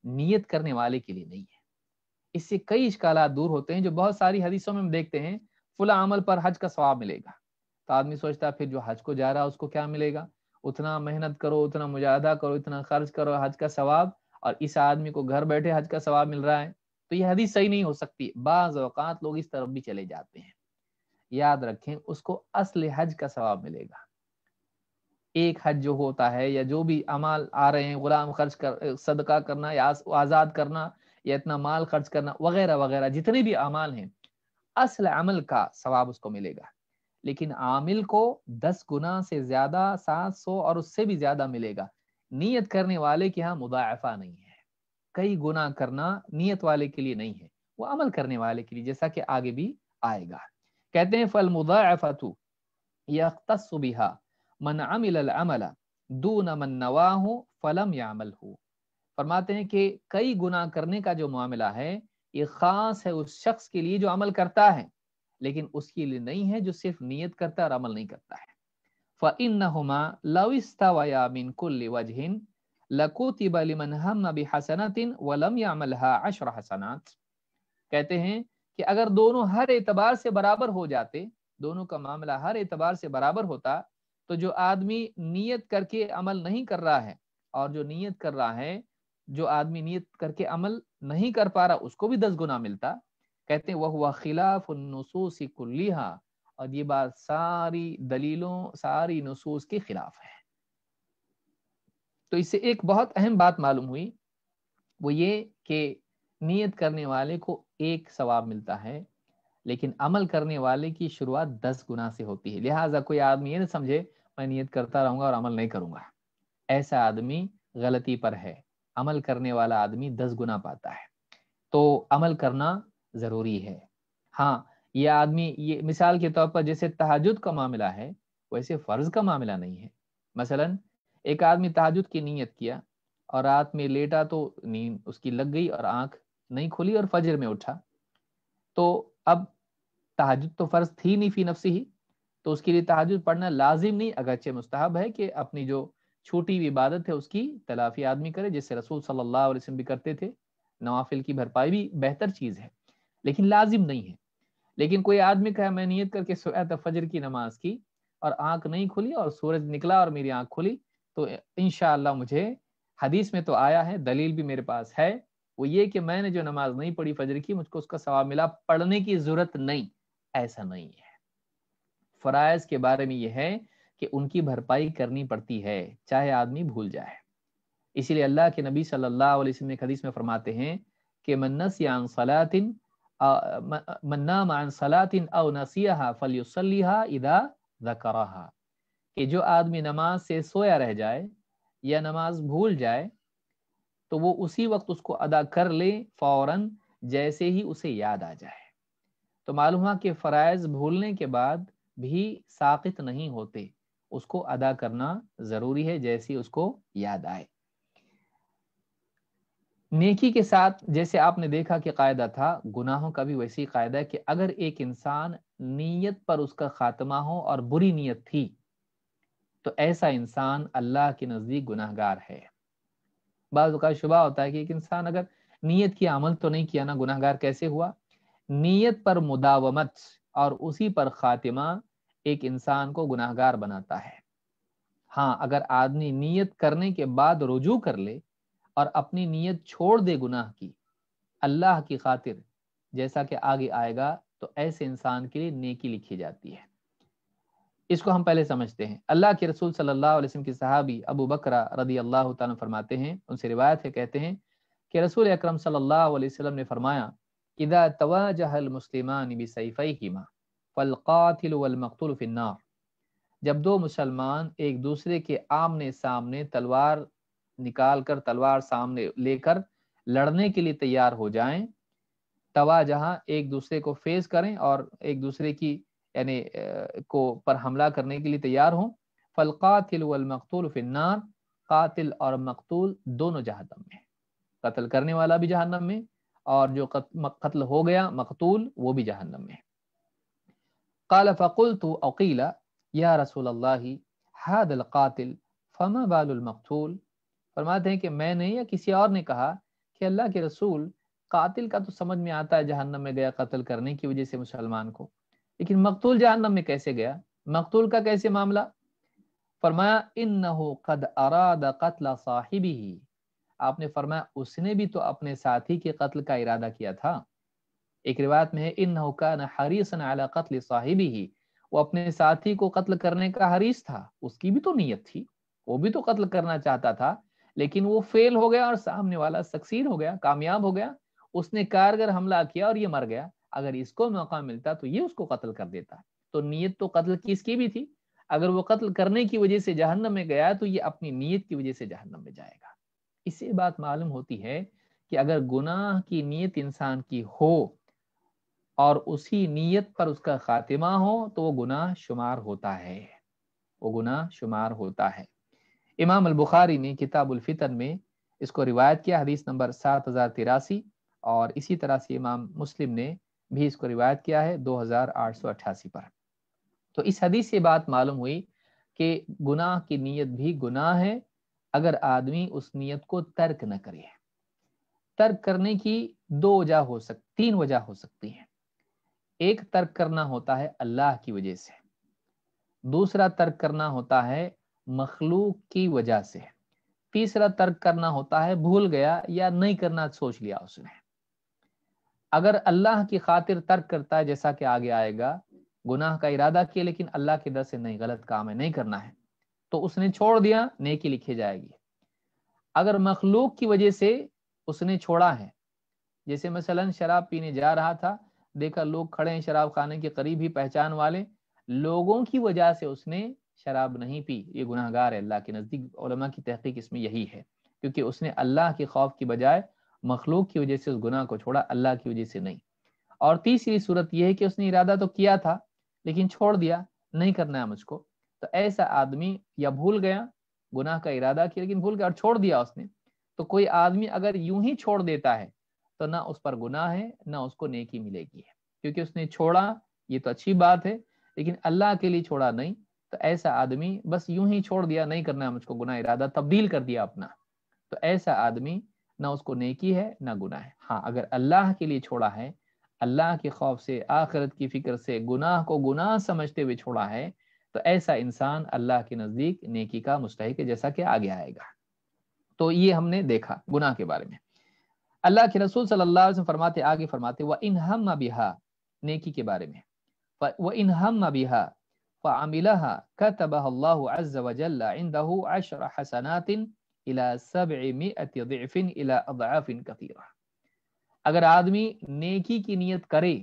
S2: नियत करने वाले के लिए नहीं है इससे कई इश्काल दूर होते हैं जो बहुत सारी हदीसों में हम देखते हैं फुला अमल पर हज का स्वाब मिलेगा तो आदमी सोचता है फिर जो हज को जा रहा है उसको क्या मिलेगा उतना मेहनत करो उतना मुजाहदा करो इतना खर्च करो हज का स्वाब और इस आदमी को घर बैठे हज का स्वाब मिल रहा है तो यह हदीस सही नहीं हो सकती बाज़ अवकात लोग इस तरफ भी चले जाते हैं याद रखें उसको असल हज का सवाब मिलेगा एक हज जो होता है या जो भी अमाल आ रहे हैं गुलाम खर्च कर सदका करना या आज़ाद करना या इतना माल खर्च करना वगैरह वगैरह जितने भी अमाल हैं असल अमल का सवाब उसको मिलेगा लेकिन आमिल को दस गुना से ज्यादा सात सौ और उससे भी ज्यादा मिलेगा नीयत करने वाले के यहाँ मुदाफा नहीं है कई गुना करना नीयत वाले के लिए नहीं है वो अमल करने वाले के लिए जैसा कि आगे भी आएगा कहते हैं फल मुदाफ़तु मन अमिल अमला दून मन नवाह फलम यामल हो फरमाते हैं कि कई गुना करने का जो मामला है ये खास है उस शख्स के लिए जो अमल करता है लेकिन उसके लिए नहीं है जो सिर्फ नीयत करता है और अमल नहीं करता है फ़िन्नमा लविस्तवायामिन कुल्ल वजहिन लकोतिबलिमन हम बिहसनातिन वलम यामलहा अशर हसनात कहते हैं कि अगर दोनों हर एतबार से बराबर हो जाते दोनों का मामला हर एतबार से बराबर होता तो जो आदमी नियत करके अमल नहीं कर रहा है और जो नियत कर रहा है जो आदमी नियत करके अमल नहीं कर पा रहा उसको भी दस गुना मिलता कहते हैं वह हुआ खिलाफ नसूसी कुल्लिहा और ये बात सारी दलीलों सारी नसूस के खिलाफ है तो इससे एक बहुत अहम बात मालूम हुई वो ये कि नियत करने वाले को एक सवाब मिलता है लेकिन अमल करने वाले की शुरुआत दस गुना से होती है लिहाजा कोई आदमी ये ना समझे मैं नियत करता रहूंगा और अमल नहीं करूंगा ऐसा आदमी गलती पर है अमल करने वाला आदमी दस गुना पाता है तो अमल करना ज़रूरी है हाँ ये आदमी ये मिसाल के तौर पर जैसे तहजद का मामला है वैसे फ़र्ज़ का मामला नहीं है मसलन एक आदमी तहजद की नीयत किया और रात में लेटा तो नींद उसकी लग गई और आंख नहीं खुली और फजर में उठा तो अब तहज तो फर्ज थी नहीं फी नफसी ही तो उसके लिए तहज पढ़ना लाजिम नहीं अगरचे मुस्तहब है कि अपनी जो छोटी हुई इबादत है उसकी तलाफी आदमी करे जिससे रसूल सल्ला वसम भी करते थे नवाफिल की भरपाई भी बेहतर चीज़ है लेकिन लाजिम नहीं है लेकिन कोई आदमी कहा मैं नीयत करके सोया था फजर की नमाज की और आंख नहीं खुली और सूरज निकला और मेरी आंख खुली तो इन मुझे हदीस में तो आया है दलील भी मेरे पास है वो ये कि मैंने जो नमाज नहीं पढ़ी फजर की मुझको उसका सवाब मिला पढ़ने की जरूरत नहीं ऐसा नहीं है फ़राइज़ के बारे में यह है कि उनकी भरपाई करनी पड़ती है चाहे आदमी भूल जाए इसीलिए अल्लाह के नबी सल्लल्लाहु अलैहि वसल्लम हदीस में फरमाते हैं कि मन्नस सलातिन सलातिन कि जो आदमी नमाज से सोया रह जाए या नमाज भूल जाए तो वो उसी वक्त उसको अदा कर ले फौरन जैसे ही उसे याद आ जाए तो मालूम हुआ कि फ़रज़ भूलने के बाद भी साकित नहीं होते उसको अदा करना ज़रूरी है जैसे ही उसको याद आए नेकी के साथ जैसे आपने देखा कि कायदा था गुनाहों का भी वैसे ही कायदा है कि अगर एक इंसान नीयत पर उसका खात्मा हो और बुरी नीयत थी तो ऐसा इंसान अल्लाह के नज़दीक गुनाहगार है बाज़ शुबा होता है कि एक इंसान अगर नीयत की अमल तो नहीं किया ना गुनाहगार कैसे हुआ नीयत पर मुदावमत और उसी पर खातिमा एक इंसान को गुनाहगार बनाता है हाँ अगर आदमी नीयत करने के बाद रुजू कर ले और अपनी नीयत छोड़ दे गुनाह की अल्लाह की खातिर जैसा कि आगे आएगा तो ऐसे इंसान के लिए नेकी लिखी जाती है इसको हम पहले समझते हैं अल्लाह के रसूल सल्लल्लाहु अलैहि वसल्लम के सहाबी अबू बकरा रदी अल्लाह ताला फरमाते हैं उनसे रिवायत है कहते हैं कि रसूल अकरम सल्लल्लाहु अलैहि वसल्लम ने फरमाया इदा तवाजहल मुस्लिमान बिसैफैहिमा फलकातिल वलमकतूल फिन्नार जब दो मुसलमान एक दूसरे के आमने सामने तलवार निकाल कर तलवार सामने लेकर लड़ने के लिए तैयार हो जाएं तवा जहां एक दूसरे को फेस करें और एक दूसरे की यानी को पर हमला करने के लिए तैयार हों फलकातिल वलमकतूल फिनार कातिल और मकतूल दोनों जहन्नम में कत्ल करने वाला भी जहनम में और जो कत्ल हो गया मकतूल वो भी जहन्नम में काल फ़कुल तो अकीला या रसूल हादल कातिल फमा बालमकतूल फरमाते हैं कि मैंने या किसी और ने कहा कि अल्लाह के रसूल कातिल का तो समझ में आता है जहन्नम में गया कत्ल करने की वजह से मुसलमान को लेकिन मकतूल जहनम में कैसे गया मकतूल का कैसे मामला फरमाया इन कद अराद कत्ल साहिबी आपने फरमाया उसने भी तो अपने साथी के कत्ल का इरादा किया था एक रिवायत में है इन का न हरीसन कत्ल साहिब ही वो अपने साथी को कत्ल करने का हरीस था उसकी भी तो नीयत थी वो भी तो कत्ल करना चाहता था लेकिन वो फेल हो गया और सामने वाला सक्सीड हो गया कामयाब हो गया उसने कारगर हमला किया और ये मर गया अगर इसको मौका मिलता तो ये उसको कत्ल कर देता तो नीयत तो कत्ल की इसकी भी थी अगर वो कत्ल करने की वजह से जहन्नम में गया तो ये अपनी नीयत की वजह से जहन्नम में जाएगा इससे बात मालूम होती है कि अगर गुनाह की नीयत इंसान की हो और उसी नीयत पर उसका खात्मा हो तो वो गुनाह शुमार होता है वो गुनाह शुमार होता है इमाम बुखारी ने किताबुलफितन में इसको रिवायत किया हदीस नंबर सात हजार तिरासी और इसी तरह से इमाम मुस्लिम ने भी इसको रिवायत किया है 2888 पर तो इस हदीस से बात मालूम हुई कि गुनाह की नीयत भी गुनाह है अगर आदमी उस नीयत को तर्क न करे तर्क करने की दो वजह हो सकती तीन वजह हो सकती हैं एक तर्क करना होता है अल्लाह की वजह से दूसरा तर्क करना होता है मखलूक की वजह से तीसरा तर्क करना होता है भूल गया या नहीं करना सोच लिया उसने अगर अल्लाह की खातिर तर्क करता है जैसा कि आगे आएगा गुनाह का इरादा किया लेकिन अल्लाह के दर से नहीं गलत काम है नहीं करना है तो उसने छोड़ दिया नेकी लिखी जाएगी अगर मखलूक की वजह से उसने छोड़ा है जैसे मसलन शराब पीने जा रहा था देखा लोग खड़े हैं शराब खाने के करीब ही पहचान वाले लोगों की वजह से उसने शराब नहीं पी ये गुनाहगार है अल्लाह के नज़दीक की तहकीक इसमें यही है क्योंकि उसने अल्लाह के खौफ की बजाय मखलूक की वजह से उस गुनाह को छोड़ा अल्लाह की वजह से नहीं और तीसरी सूरत यह है कि उसने इरादा तो किया था लेकिन छोड़ दिया नहीं करना है मुझको तो ऐसा आदमी या भूल गया गुनाह का इरादा किया लेकिन भूल गया और छोड़ दिया उसने तो कोई आदमी अगर यूं ही छोड़ देता है तो ना उस पर गुनाह है ना उसको नेकी मिलेगी है क्योंकि उसने छोड़ा ये तो अच्छी बात है लेकिन अल्लाह के लिए छोड़ा नहीं तो ऐसा आदमी बस यूं ही छोड़ दिया नहीं करना है मुझको गुनाह इरादा तब्दील कर दिया अपना तो ऐसा आदमी ना उसको नेकी है ना गुना है हाँ अगर अल्लाह के लिए छोड़ा है अल्लाह के खौफ से आखिरत की फिक्र से गुनाह को गुनाह समझते हुए छोड़ा है तो ऐसा इंसान अल्लाह के नज़दीक नेकी का मुस्तक है जैसा कि आगे आएगा तो ये हमने देखा गुनाह के बारे में अल्लाह के रसूल सल्लल्लाहु अलैहि वसल्लम फरमाते आगे फरमाते वह इन हम अबिहा नेकी के बारे में वह इन हम अबिहा का तबाह अल्लाह अज़्ज़ वजल्ला दहू अशर हसनातिन इला सब दिफिन इला अदाफिन अगर आदमी नेकी की नीयत करे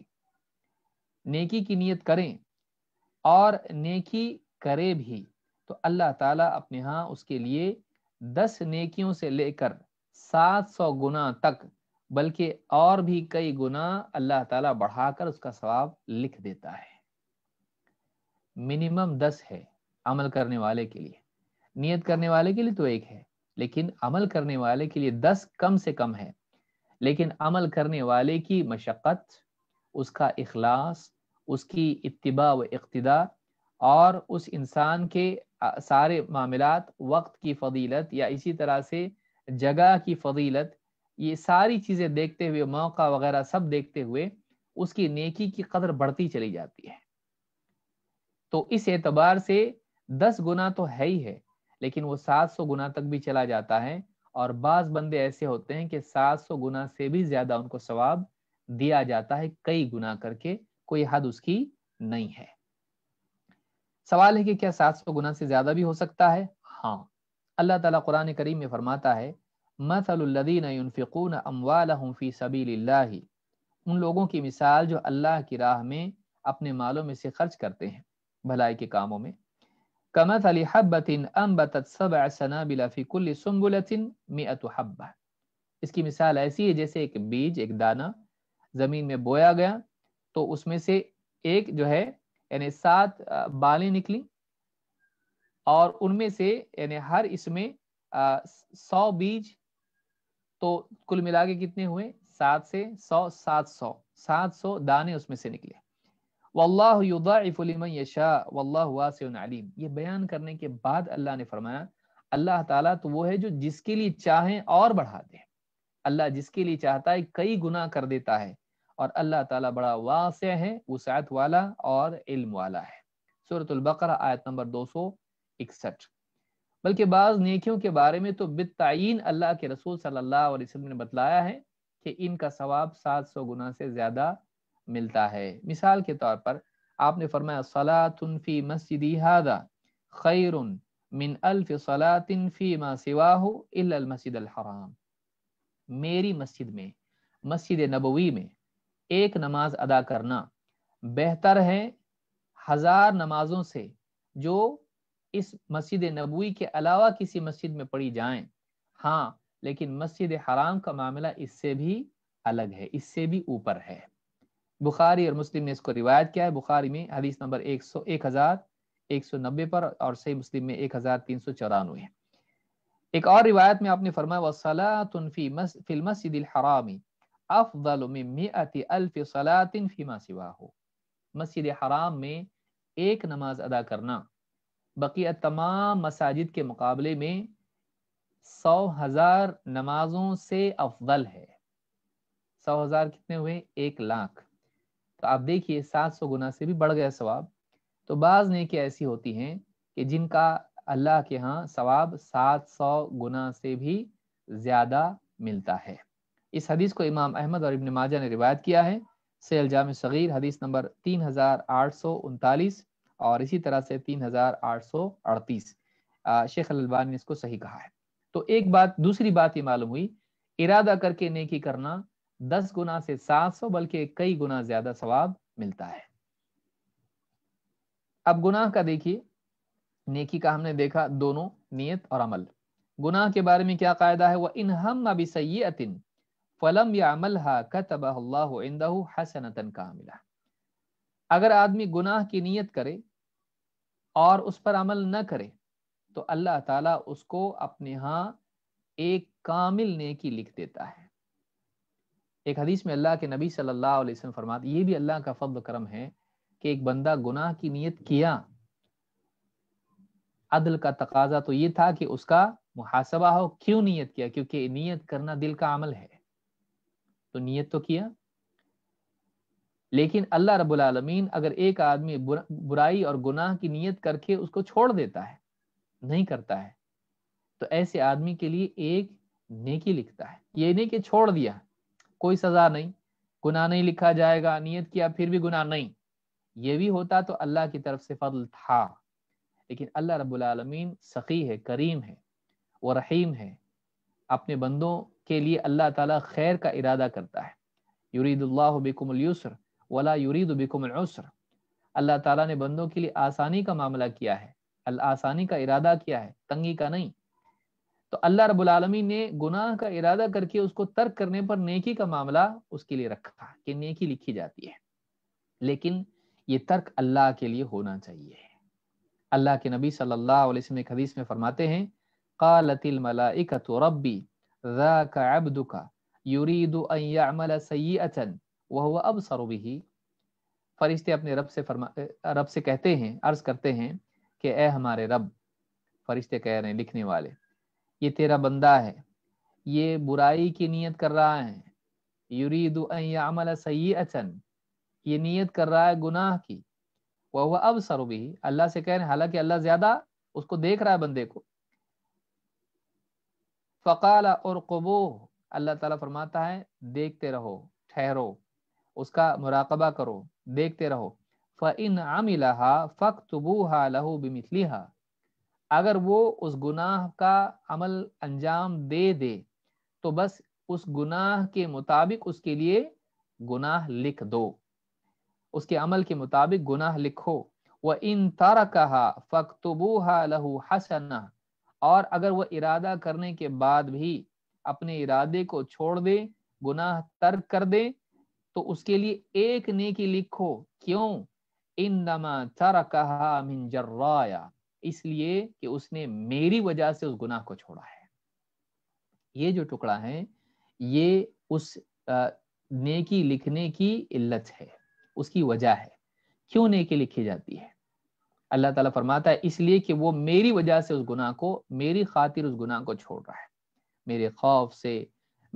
S2: नेकी की नीयत करें और नेकी करे भी तो अल्लाह ताला अपने यहाँ उसके लिए दस नेकियों से लेकर सात सौ गुना तक बल्कि और भी कई गुना अल्लाह ताला बढ़ाकर उसका सवाब लिख देता है मिनिमम दस है अमल करने वाले के लिए नियत करने वाले के लिए तो एक है लेकिन अमल करने वाले के लिए दस कम से कम है लेकिन अमल करने वाले की मशक्क़त उसका इखलास उसकी इतबा व इकतदा और उस इंसान के सारे मामलात वक्त की फजीलत या इसी तरह से जगह की फजीलत ये सारी चीज़ें देखते हुए मौका वगैरह सब देखते हुए उसकी नेकी की कदर बढ़ती चली जाती है तो इस एतबार से दस गुना तो है ही है लेकिन वो सात सौ गुना तक भी चला जाता है और बाज बंदे ऐसे होते हैं कि सात सौ गुना से भी ज्यादा उनको सवाब दिया जाता है कई गुना करके कोई हद उसकी नहीं है सवाल है कि क्या सात सौ गुना से ज्यादा भी हो सकता है हाँ अल्लाह ताला कुरान करीम में फरमाता है मसलफी उन लोगों की मिसाल जो अल्लाह की राह में अपने मालों में से खर्च करते हैं भलाई के कामों में कमथली हब्बतिन अम्बतत इसकी मिसाल ऐसी है जैसे एक बीज एक दाना ज़मीन में बोया गया तो उसमें से एक जो है यानी सात बालें निकली और उनमें से यानी हर इसमें सौ बीज तो कुल मिला के कितने हुए सात से सौ सात सौ सात सौ दाने उसमें से निकले वल्लाम ये बयान करने के बाद अल्लाह ने फरमाया अल्लाह ताला तो वो है जो जिसके लिए चाहे और बढ़ा दे अल्लाह जिसके लिए चाहता है कई गुना कर देता है और अल्लाह ताला बड़ा वास है वसात वाला और इल्म वाला है सूरतुल्बकर आयत नंबर दो सौ इकसठ बल्कि बाज़ नेकियों के बारे में तो बितायन अल्लाह के रसूल सल्लल्लाहु ने बतलाया है कि इनका सवाब सात गुना से ज़्यादा मिलता है मिसाल के तौर पर आपने फरमाया सलातुन फी मस्जिदी हादा खैर मिन अल्फ सलातिन फी मा सिवाहु मस्जिद अल हराम मेरी मस्जिद में मस्जिद नबवी में एक नमाज अदा करना बेहतर है हजार नमाजों से जो इस मस्जिद नबवी के अलावा किसी मस्जिद में पढ़ी जाएं हाँ लेकिन मस्जिद हराम का मामला इससे भी अलग है इससे भी ऊपर है बुखारी और मुस्लिम ने इसको रिवायत किया है बुखारी में हदीस नंबर एक सौ एक हजार एक सौ नब्बे पर और सही मुस्लिम में एक हजार तीन सौ चौरानवे एक और रिवायत में आपने फरमाया मस्जिद अफजल मस्जिद हराम में एक नमाज अदा करना बकिया तमाम मसाजिद के मुकाबले में सौ हजार नमाजों से अफजल है सौ हजार कितने हुए एक लाख तो आप देखिए 700 गुना से भी बढ़ गया सवाब तो बाज नेकियाँ ऐसी होती हैं कि जिनका अल्लाह के यहाँ सवाब 700 गुना से भी ज़्यादा मिलता है इस हदीस को इमाम अहमद और इबन माजा ने रिवायत किया है सैल जाम सग़ीर हदीस नंबर तीन और इसी तरह से तीन शेख अलबानी ने इसको सही कहा है तो एक बात दूसरी बात ये मालूम हुई इरादा करके नेकी करना दस गुना से सात सौ बल्कि कई गुना ज्यादा सवाब मिलता है अब गुनाह का देखिए नेकी का हमने देखा दोनों नियत और अमल गुनाह के बारे में क्या कायदा है वह इन हम अभी सैतिन फलम या अमल हा हसनतन का मिला अगर आदमी गुनाह की नीयत करे और उस पर अमल न करे तो अल्लाह ताला उसको अपने यहाँ एक कामिल नेकी लिख देता है एक हदीस में अल्लाह के नबी सल्लल्लाहु अलैहि वसल्लम फरमाते ये भी अल्लाह का फब्द करम है कि एक बंदा गुनाह की नीयत किया अदल का तकाजा तो ये था कि उसका मुहासबा हो क्यों नीयत किया क्योंकि नीयत करना दिल का अमल है तो नीयत तो किया लेकिन अल्लाह रब्बुल आलमीन अगर एक आदमी बुराई और गुनाह की नीयत करके उसको छोड़ देता है नहीं करता है तो ऐसे आदमी के लिए एक नेकी लिखता है ये नहीं कि छोड़ दिया कोई सजा नहीं गुना नहीं लिखा जाएगा नियत किया फिर भी गुना नहीं ये भी होता तो अल्लाह की तरफ से फजल था लेकिन अल्लाह रबालमीन सखी है करीम है व रहीम है अपने बंदों के लिए अल्लाह ताला खैर का इरादा करता है यूरीदुल्लाबिकुमसर वला यूरीदबिकुमसर अल्लाह ताला ने बंदों के लिए आसानी का मामला किया है आसानी का इरादा किया है तंगी का नहीं तो अल्लाह रबालमी ने गुनाह का इरादा करके उसको तर्क करने पर नेकी का मामला उसके लिए रखा कि नेकी लिखी जाती है लेकिन ये तर्क अल्लाह के लिए होना चाहिए अल्लाह के नबी सल्लल्लाहु अलैहि वसल्लम एक हदीस में फरमाते हैं कालतिल मलाइकतु रब्बी ذاك عبدك يريد ان يعمل سيئة وهو ابصر به फरिश्ते अपने रब से फरमा रब से कहते हैं अर्ज करते हैं कि ए हमारे रब फरिश्ते कह रहे हैं लिखने वाले ये तेरा बंदा है ये बुराई की नीयत कर रहा है युरीदु सही अचन ये नीयत कर रहा है गुनाह की वह हुआ अब सरुबी अल्लाह से कह रहे हालांकि अल्लाह ज्यादा उसको देख रहा है बंदे को फकाल और कबो अल्लाह ताला फरमाता है देखते रहो ठहरो उसका मुराकबा करो देखते रहो फ़ इन आमिला फ़क हा लहू बिमिथलिहा अगर वो उस गुनाह का अमल अंजाम दे दे तो बस उस गुनाह के मुताबिक उसके लिए गुनाह लिख दो उसके अमल के मुताबिक गुनाह लिखो वह इन तारा कहा लहू हसना और अगर वह इरादा करने के बाद भी अपने इरादे को छोड़ दे गुनाह तर्क कर दे तो उसके लिए एक नेकी लिखो क्यों इन नमा तारा कहा मिन जर्राया इसलिए कि उसने मेरी वजह से उस गुनाह को छोड़ा है ये जो टुकड़ा है ये उस नेकी लिखने की इल्लत है उसकी वजह है क्यों नेकी लिखी जाती है अल्लाह ताला फरमाता है इसलिए कि वो मेरी वजह से उस गुनाह को मेरी खातिर उस गुनाह को छोड़ रहा है मेरे खौफ से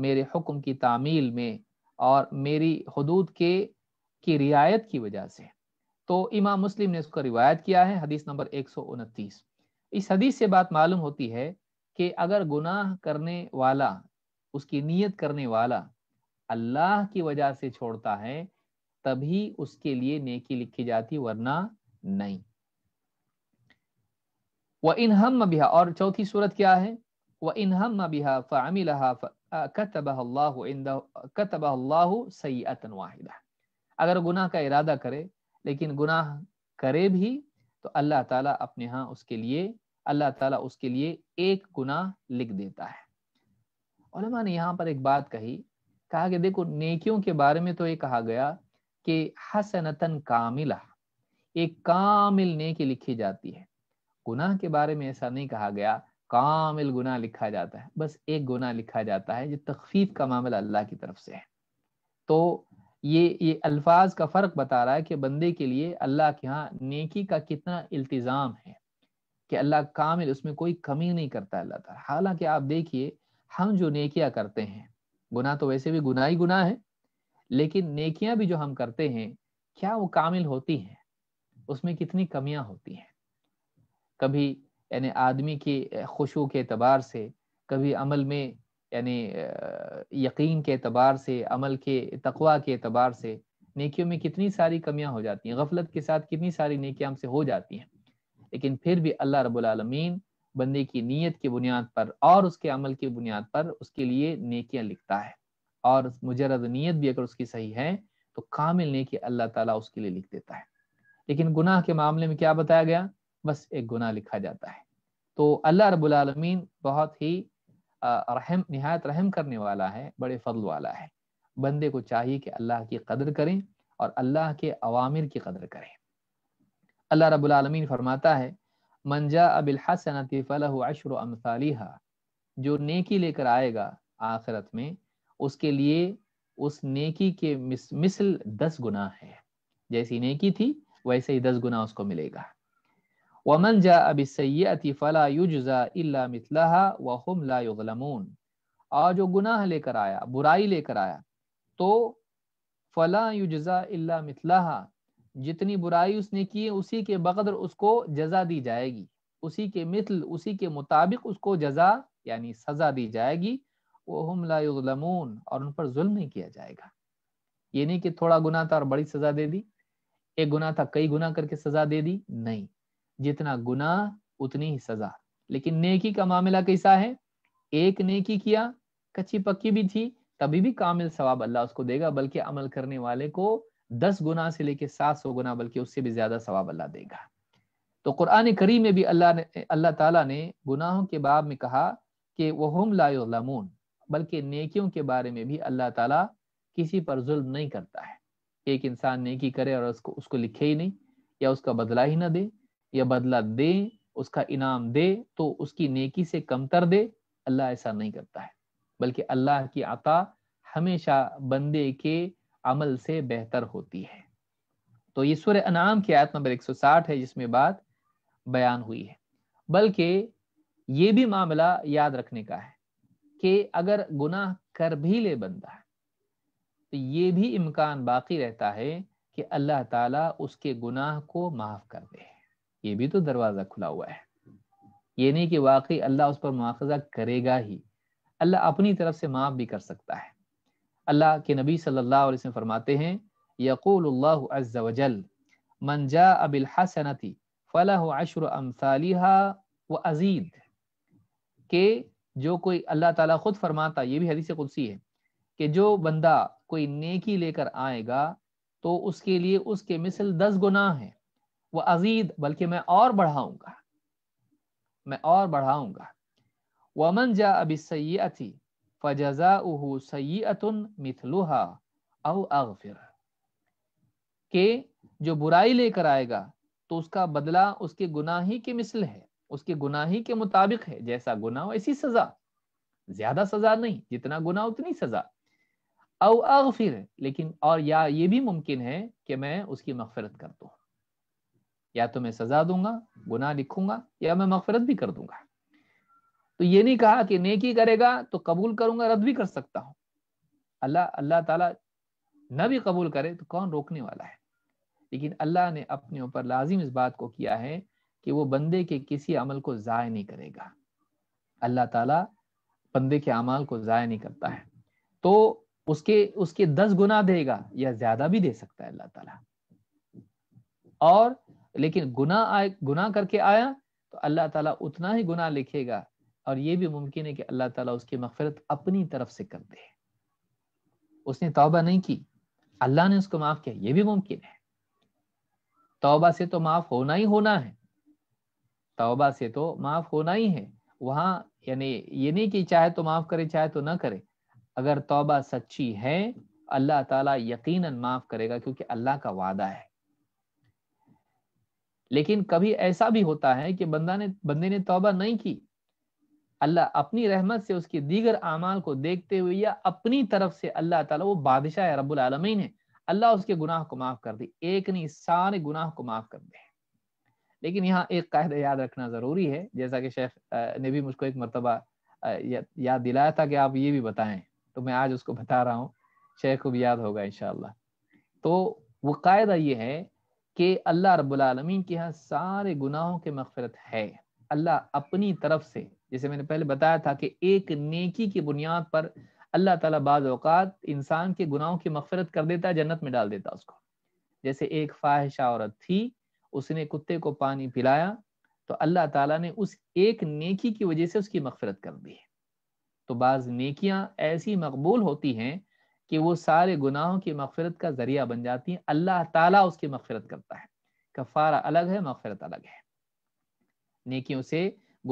S2: मेरे हुक्म की तामील में और मेरी हदूद के की रियायत की वजह से तो इमाम मुस्लिम ने उसको रिवायत किया है हदीस नंबर एक इस हदीस से बात मालूम होती है कि अगर गुनाह करने वाला उसकी नीयत करने वाला अल्लाह की वजह से छोड़ता है तभी उसके लिए नेकी लिखी जाती वरना नहीं व इन हम बिहा और चौथी सूरत क्या है व इन हम बिहा फ़ामिल वाहिदा अगर गुनाह का इरादा करे लेकिन गुनाह करे भी तो अल्लाह ताला अपने यहाँ उसके लिए अल्लाह ताला उसके लिए एक गुनाह लिख देता है ने यहाँ पर एक बात कही कहा कि देखो नेकियों के बारे में तो ये कहा गया कि हसनतन कामिला एक कामिल नेकी लिखी जाती है गुनाह के बारे में ऐसा नहीं कहा गया कामिल गुनाह लिखा जाता है बस एक गुनाह लिखा जाता है जो तखफीफ का मामला अल्लाह की तरफ से है तो ये ये अल्फाज का फ़र्क बता रहा है कि बंदे के लिए अल्लाह के यहाँ नेकी का कितना इल्तिज़ाम है कि अल्लाह कामिल उसमें कोई कमी नहीं करता अल्लाह ताला हालांकि आप देखिए हम जो नेकियां करते हैं गुना तो वैसे भी गुना ही गुना है लेकिन नेकियां भी जो हम करते हैं क्या वो कामिल होती हैं उसमें कितनी कमियां होती हैं कभी यानी आदमी के खुशू के अतबार से कभी अमल में यानी यकीन के अतबार से अमल के तकवा के अतबार से नेकियों में कितनी सारी कमियां हो जाती हैं गफलत के साथ कितनी सारी नेकियां हमसे हो जाती हैं लेकिन फिर भी अल्लाह रबालमीन बंदे की नीयत की बुनियाद पर और उसके अमल की बुनियाद पर उसके लिए नेकियां लिखता है और मुजरद नीयत भी अगर उसकी सही है तो कामिल नेकी अल्लाह ताला उसके लिए लिख देता है लेकिन गुनाह के मामले में क्या बताया गया बस एक गुनाह लिखा जाता है तो अल्लाह रबालमीन बहुत ही रहम नहायत रहम करने वाला है बड़े फजल वाला है बंदे को चाहिए कि अल्लाह की कदर करें और अल्लाह के अवामिर की कदर करें अल्लाह रबालमीन फरमाता है मंजा अबिलहसनती अशर अमसालिहा जो नेकी लेकर आएगा आखिरत में उसके लिए उस नेकी के मिस, मिसल दस गुना है जैसी नेकी थी वैसे ही दस गुना उसको मिलेगा वमन जा अबिसैति फ़ला युजा इल्ला मितलहा वहम ला युगलमून और जो गुनाह लेकर आया बुराई लेकर आया तो फ़ला युजा इल्ला मितलहा जितनी बुराई उसने की उसी के बकदर उसको जजा दी जाएगी उसी के मित्ल उसी के मुताबिक उसको जजा यानी सजा दी जाएगी वहम ला युगलमून और उन पर जुल्म नहीं किया जाएगा ये नहीं कि थोड़ा गुना था और बड़ी सजा दे दी एक गुना था कई गुना करके सजा दे दी नहीं जितना गुना उतनी ही सजा लेकिन नेकी का मामला कैसा है एक नेकी किया कच्ची पक्की भी थी तभी भी कामिल सवाब अल्लाह उसको देगा बल्कि अमल करने वाले को दस गुना से लेके सात सौ गुना बल्कि उससे भी ज्यादा सवाब अल्लाह देगा तो कुरान करीम में भी अल्लाह ने अल्लाह ताला ने गुनाहों के बाब में कहा कि वहम लायमून बल्कि नेकियों के बारे में भी अल्लाह ताला किसी पर जुल्म नहीं करता है एक इंसान नेकी करे और उसको उसको लिखे ही नहीं या उसका बदला ही ना दे या बदला दे उसका इनाम दे तो उसकी नेकी से कमतर दे अल्लाह ऐसा नहीं करता है बल्कि अल्लाह की आता हमेशा बंदे के अमल से बेहतर होती है तो ये सुर अनाम की आयत नंबर 160 है जिसमें बात बयान हुई है बल्कि ये भी मामला याद रखने का है कि अगर गुनाह कर भी ले बंदा तो ये भी इम्कान बाकी रहता है कि अल्लाह ताला उसके गुनाह को माफ कर दे ये भी तो दरवाज़ा खुला हुआ है ये नहीं कि वाकई अल्लाह उस पर मुआखजा करेगा ही अल्लाह अपनी तरफ से माफ़ भी कर सकता है अल्लाह के नबी सल्लल्लाहु अलैहि वसल्लम फरमाते हैं यक़ूल अज़्ज़वजल मन जा अबिल हसनती फ़लाह अशर अमसालिहा व अजीद के जो कोई अल्लाह ताला खुद फरमाता ये भी हदीस कुदसी है कि जो बंदा कोई नेकी लेकर आएगा तो उसके लिए उसके मिसल दस गुना है वह अजीद बल्कि मैं और बढ़ाऊंगा मैं और बढ़ाऊंगा वमन जा अभी अति फजा सही अतुन मिथलुहा अगफिर के जो बुराई लेकर आएगा तो उसका बदला उसके गुनाही के मिसल है उसके गुनाही के मुताबिक है जैसा गुना ऐसी सजा ज्यादा सजा नहीं जितना गुना उतनी सजा अव अगफिर लेकिन और या ये भी मुमकिन है कि मैं उसकी मफफरत कर दूँ या तो मैं सजा दूंगा गुना लिखूंगा या मैं मफफरत भी कर दूंगा तो ये नहीं कहा कि नेकी करेगा तो कबूल करूंगा रद्द भी कर सकता हूँ अल्लाह अल्लाह ताला न भी कबूल करे तो कौन रोकने वाला है लेकिन अल्लाह ने अपने ऊपर लाजिम इस बात को किया है कि वो बंदे के किसी अमल को ज़ाय नहीं करेगा अल्लाह ताला बंदे के अमाल को ज़ाय नहीं करता है तो उसके उसके दस गुना देगा या ज़्यादा भी दे सकता है अल्लाह तला और लेकिन गुना आए गुना करके आया तो अल्लाह ताला उतना ही गुना लिखेगा और ये भी मुमकिन है कि अल्लाह ताला उसकी मफफरत अपनी तरफ से कर दे उसने तौबा नहीं की अल्लाह ने उसको माफ किया ये भी मुमकिन है तौबा से तो माफ होना ही होना है तौबा से तो माफ होना ही है वहाँ यानी ये नहीं कि चाहे तो माफ करे चाहे तो ना करे अगर तौबा सच्ची है अल्लाह ताला यकीनन माफ करेगा क्योंकि अल्लाह का वादा है लेकिन कभी ऐसा भी होता है कि बंदा ने बंदे ने तोबा नहीं की अल्लाह अपनी रहमत से उसके दीगर अमाल को देखते हुए या अपनी तरफ से अल्लाह ताला वो बादशाह है रब्बुल है अल्लाह उसके गुनाह को माफ कर दे एक नहीं सारे गुनाह को माफ कर दे लेकिन यहाँ एक कायदा याद रखना ज़रूरी है जैसा कि शेख ने भी मुझको एक मरतबा याद दिलाया था कि आप ये भी बताएं तो मैं आज उसको बता रहा हूँ शेख को भी याद होगा इन तो वो कायदा ये है कि अल्लाह रबालमीन के यहाँ सारे गुनाहों के मफफरत है अल्लाह अपनी तरफ से जैसे मैंने पहले बताया था कि एक नेकी की बुनियाद पर अल्लाह ताला बाज़ात इंसान के गुनाहों की मफफरत कर देता है जन्नत में डाल देता उसको जैसे एक फाहिशा औरत थी उसने कुत्ते को पानी पिलाया तो अल्लाह ताला ने उस एक नेकी की वजह से उसकी मफफरत कर दी है तो बाज़ नेकियां ऐसी मकबूल होती हैं कि वो सारे गुनाहों की मफफ़रत का जरिया बन जाती हैं अल्लाह ताला उसकी मगफरत करता है कफारा अलग है मफफरत अलग है नेकियों से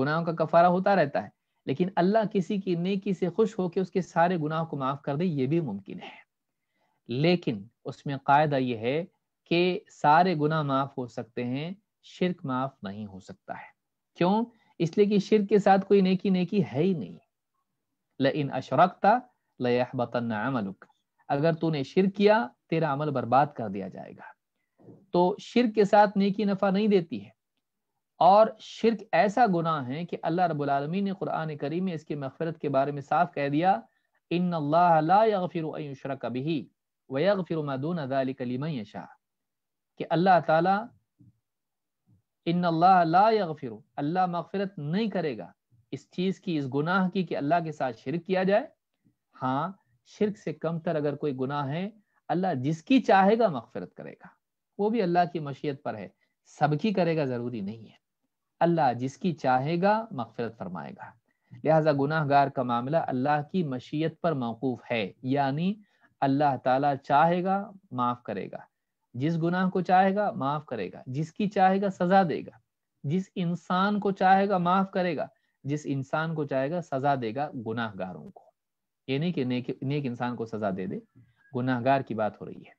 S2: गुनाहों का कफारा होता रहता है लेकिन अल्लाह किसी की नेकी से खुश होकर उसके सारे गुनाह को माफ़ कर दे ये भी मुमकिन है लेकिन उसमें कायदा यह है कि सारे गुनाह माफ़ हो सकते हैं शिरक माफ़ नहीं हो सकता है क्यों इसलिए कि शिरक के साथ कोई नेकी नेकी है ही नहीं लेकिन इन अशरकता अगर तूने शिर किया तेरा अमल बर्बाद कर दिया जाएगा तो शिर के साथ नेकी नफा नहीं देती है और शिरक ऐसा गुनाह है कि अल्लाह रबालमी ने कुरान करीम में इसके मफफरत के बारे में साफ कह दिया इन अल्लाह कभी वफ़िर मदून अदालिकलीम कि अल्लाह ताला अल्लाह मगफरत नहीं करेगा इस चीज़ की इस गुनाह की कि अल्लाह के साथ शिरक किया जाए हाँ शिरक से कमतर अगर कोई गुनाह है अल्लाह जिसकी चाहेगा मफफरत करेगा वो भी अल्लाह की मशीयत पर है सबकी करेगा ज़रूरी नहीं है अल्लाह जिसकी चाहेगा मफफरत फरमाएगा लिहाजा गुनाहगार का मामला अल्लाह की मशीयत पर मौकूफ़ है यानी अल्लाह ताला चाहेगा माफ़ करेगा जिस गुनाह को चाहेगा माफ़ करेगा जिसकी चाहेगा सज़ा देगा जिस इंसान को चाहेगा माफ़ करेगा जिस इंसान को चाहेगा सज़ा देगा गुनाहगारों को ये नहीं कि नेक नेक इंसान को सजा दे दे गुनाहगार की बात हो रही है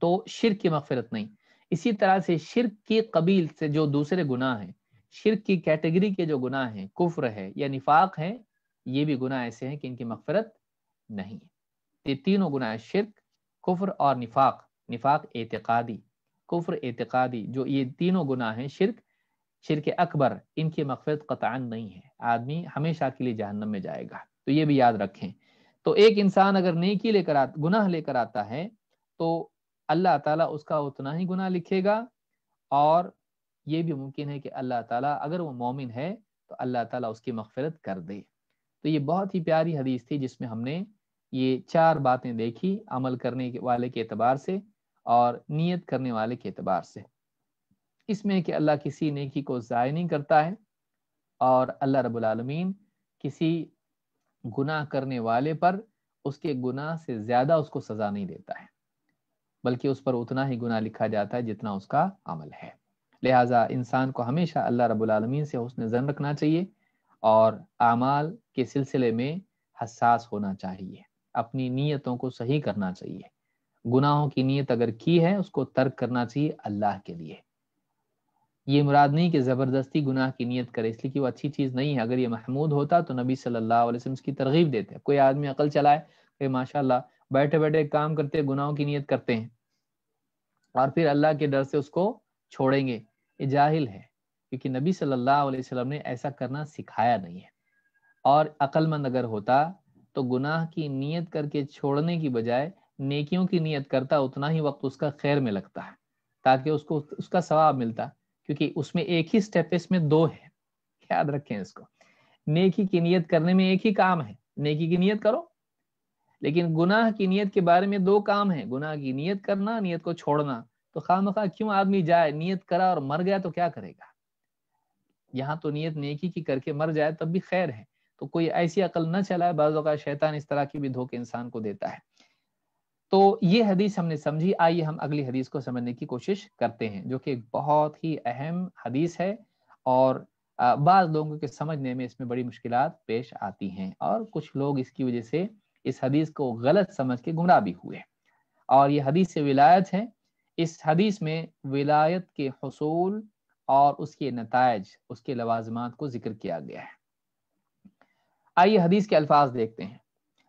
S2: तो शिरक की मफफरत नहीं इसी तरह से शिरक के कबील से जो दूसरे गुनाह हैं शिरक की कैटेगरी के जो गुनाह हैं कुफ्र है या निफाक है ये भी गुनाह ऐसे हैं कि इनकी मफफरत नहीं है ये तीनों गुनाह शिरक कुफ्र और निफाक निफाक एतकादी कुफ्र एतकादी जो ये तीनों गुनाह हैं शिरक शिरक अकबर इनकी मफफरत कतान नहीं है आदमी हमेशा के लिए जहन्नम में जाएगा तो ये भी याद रखें तो एक इंसान अगर नेकी लेकर आ गुनाह लेकर आता है तो अल्लाह ताला उसका उतना ही गुनाह लिखेगा और ये भी मुमकिन है कि अल्लाह ताला अगर वो मोमिन है तो अल्लाह ताला उसकी मगफरत कर दे तो ये बहुत ही प्यारी हदीस थी जिसमें हमने ये चार बातें देखी अमल करने के वाले के अतबार से और नीयत करने वाले के अतबार से इसमें कि अल्लाह किसी नेकी को ज़ाय नहीं करता है और अल्लाह रबालमीन किसी गुनाह करने वाले पर उसके गुनाह से ज्यादा उसको सजा नहीं देता है बल्कि उस पर उतना ही गुना लिखा जाता है जितना उसका अमल है लिहाजा इंसान को हमेशा अल्लाह रबालमीन से उसने जन रखना चाहिए और अमाल के सिलसिले में हसास होना चाहिए अपनी नीयतों को सही करना चाहिए गुनाहों की नीयत अगर की है उसको तर्क करना चाहिए अल्लाह के लिए ये मुराद नहीं कि ज़बरदस्ती गुनाह की नीयत करे इसलिए कि वो अच्छी चीज़ नहीं है अगर ये महमूद होता तो नबी सल्लल्लाहु अलैहि वसल्लम की तरगीब देते कोई आदमी अकल चलाए कि माशाल्लाह बैठे बैठे काम करते गुनाहों की नीयत करते हैं और फिर अल्लाह के डर से उसको छोड़ेंगे ये जाहिल है क्योंकि नबी सल्लल्लाहु अलैहि वसल्लम ने ऐसा करना सिखाया नहीं है और अक्लमंद अगर होता तो गुनाह की नीयत करके छोड़ने की बजाय नेकियों की नीयत करता उतना ही वक्त उसका खैर में लगता है ताकि उसको उसका सवाब मिलता है क्योंकि उसमें एक ही स्टेप है इसमें दो है याद रखें इसको नेकी की नियत करने में एक ही काम है नेकी की नियत करो लेकिन गुनाह की नियत के बारे में दो काम है गुनाह की नियत करना नियत को छोड़ना तो खाम खा क्यों आदमी जाए नियत करा और मर गया तो क्या करेगा यहाँ तो नियत नेकी की करके मर जाए तब भी खैर है तो कोई ऐसी अकल न चलाए बाजा शैतान इस तरह की भी धोखे इंसान को देता है तो ये हदीस हमने समझी आइए हम अगली हदीस को समझने की कोशिश करते हैं जो कि एक बहुत ही अहम हदीस है और बाद लोगों के समझने में इसमें बड़ी मुश्किल पेश आती हैं और कुछ लोग इसकी वजह से इस हदीस को गलत समझ के गुमराह भी हुए और ये हदीस से विलायत है इस हदीस में विलायत के हसूल और उसके नतज उसके लवाजमात को जिक्र किया गया है आइए हदीस के अल्फाज देखते हैं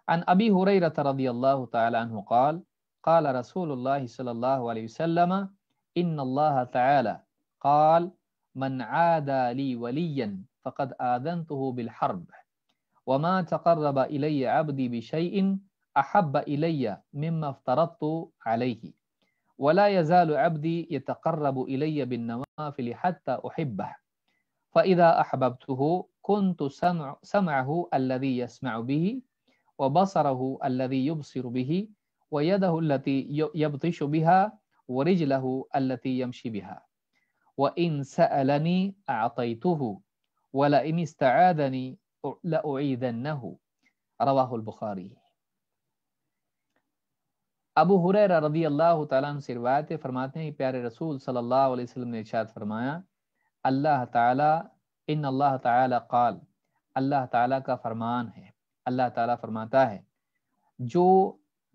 S2: عن أبي هريرة رضي الله تعالى عنه قال قال رسول الله صلى الله عليه وسلم إن الله تعالى قال من عادى لي وليا فقد آذنته بالحرب وما تقرب إلي عبدي بشيء أحب إلي مما افترضت عليه ولا يزال عبدي يتقرب إلي بالنوافل حتى أحبه فإذا أحببته كنت سمع سمعه الذي يسمع به व बसरहु अल्लज़ी युबसिरु बिही व यदहु अल्लती यबतिशु बिहा व रिजलहु अल्लती यमशी बिहा व इन सअलनी अअतैतुहु व ला इन इस्तआदनी लअउईदन्नहु रवाहुल बुखारी अबू हुरैरा रदी अल्लाह ताला से रिवायत फरमाते हैं प्यारे रसूल सल्लल्लाहु अलैहि वसल्लम ने इरशाद फरमाया अल्लाह ताला इन अल्लाह ताला काल अल्लाह फरमान है अल्लाह ताला फरमाता है जो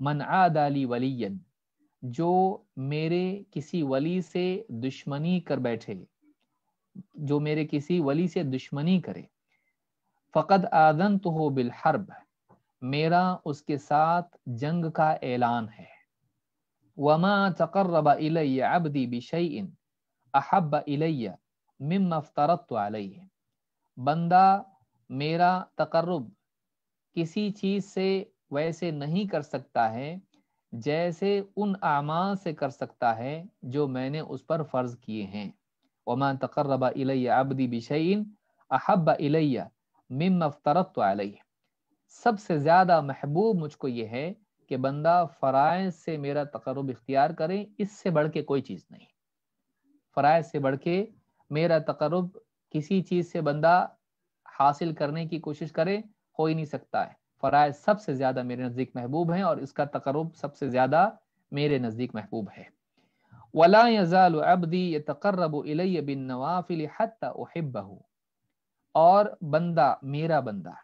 S2: मन आदाली वली जो मेरे किसी वली से दुश्मनी कर बैठे जो मेरे किसी वली से दुश्मनी करे फ़कद आदन तो हो बिलहरब मेरा उसके साथ जंग का ऐलान है वमा तकर्रब इलैया अबदी बिशईन अहब इलैया मिम तो बंदा मेरा तकर्रब किसी चीज से वैसे नहीं कर सकता है जैसे उन आमाल से कर सकता है जो मैंने उस पर फर्ज किए हैं ओमान तकर्रबा इलैया अबदी बिशैन अहब इलैया मिम अलैह सबसे ज़्यादा महबूब मुझको ये है कि बंदा फ़राइज से मेरा तकरब इख्तियार करे इससे बढ़ के कोई चीज़ नहीं फ़राइज से बढ़ के मेरा तकरब किसी चीज़ से बंदा हासिल करने की कोशिश करे हो ही नहीं सकता है फ़राइज सबसे ज़्यादा मेरे नज़दीक महबूब हैं और इसका तकरब सबसे ज़्यादा मेरे नज़दीक महबूब है वला यज़ाल बिन नवाफिल और बंदा मेरा बंदा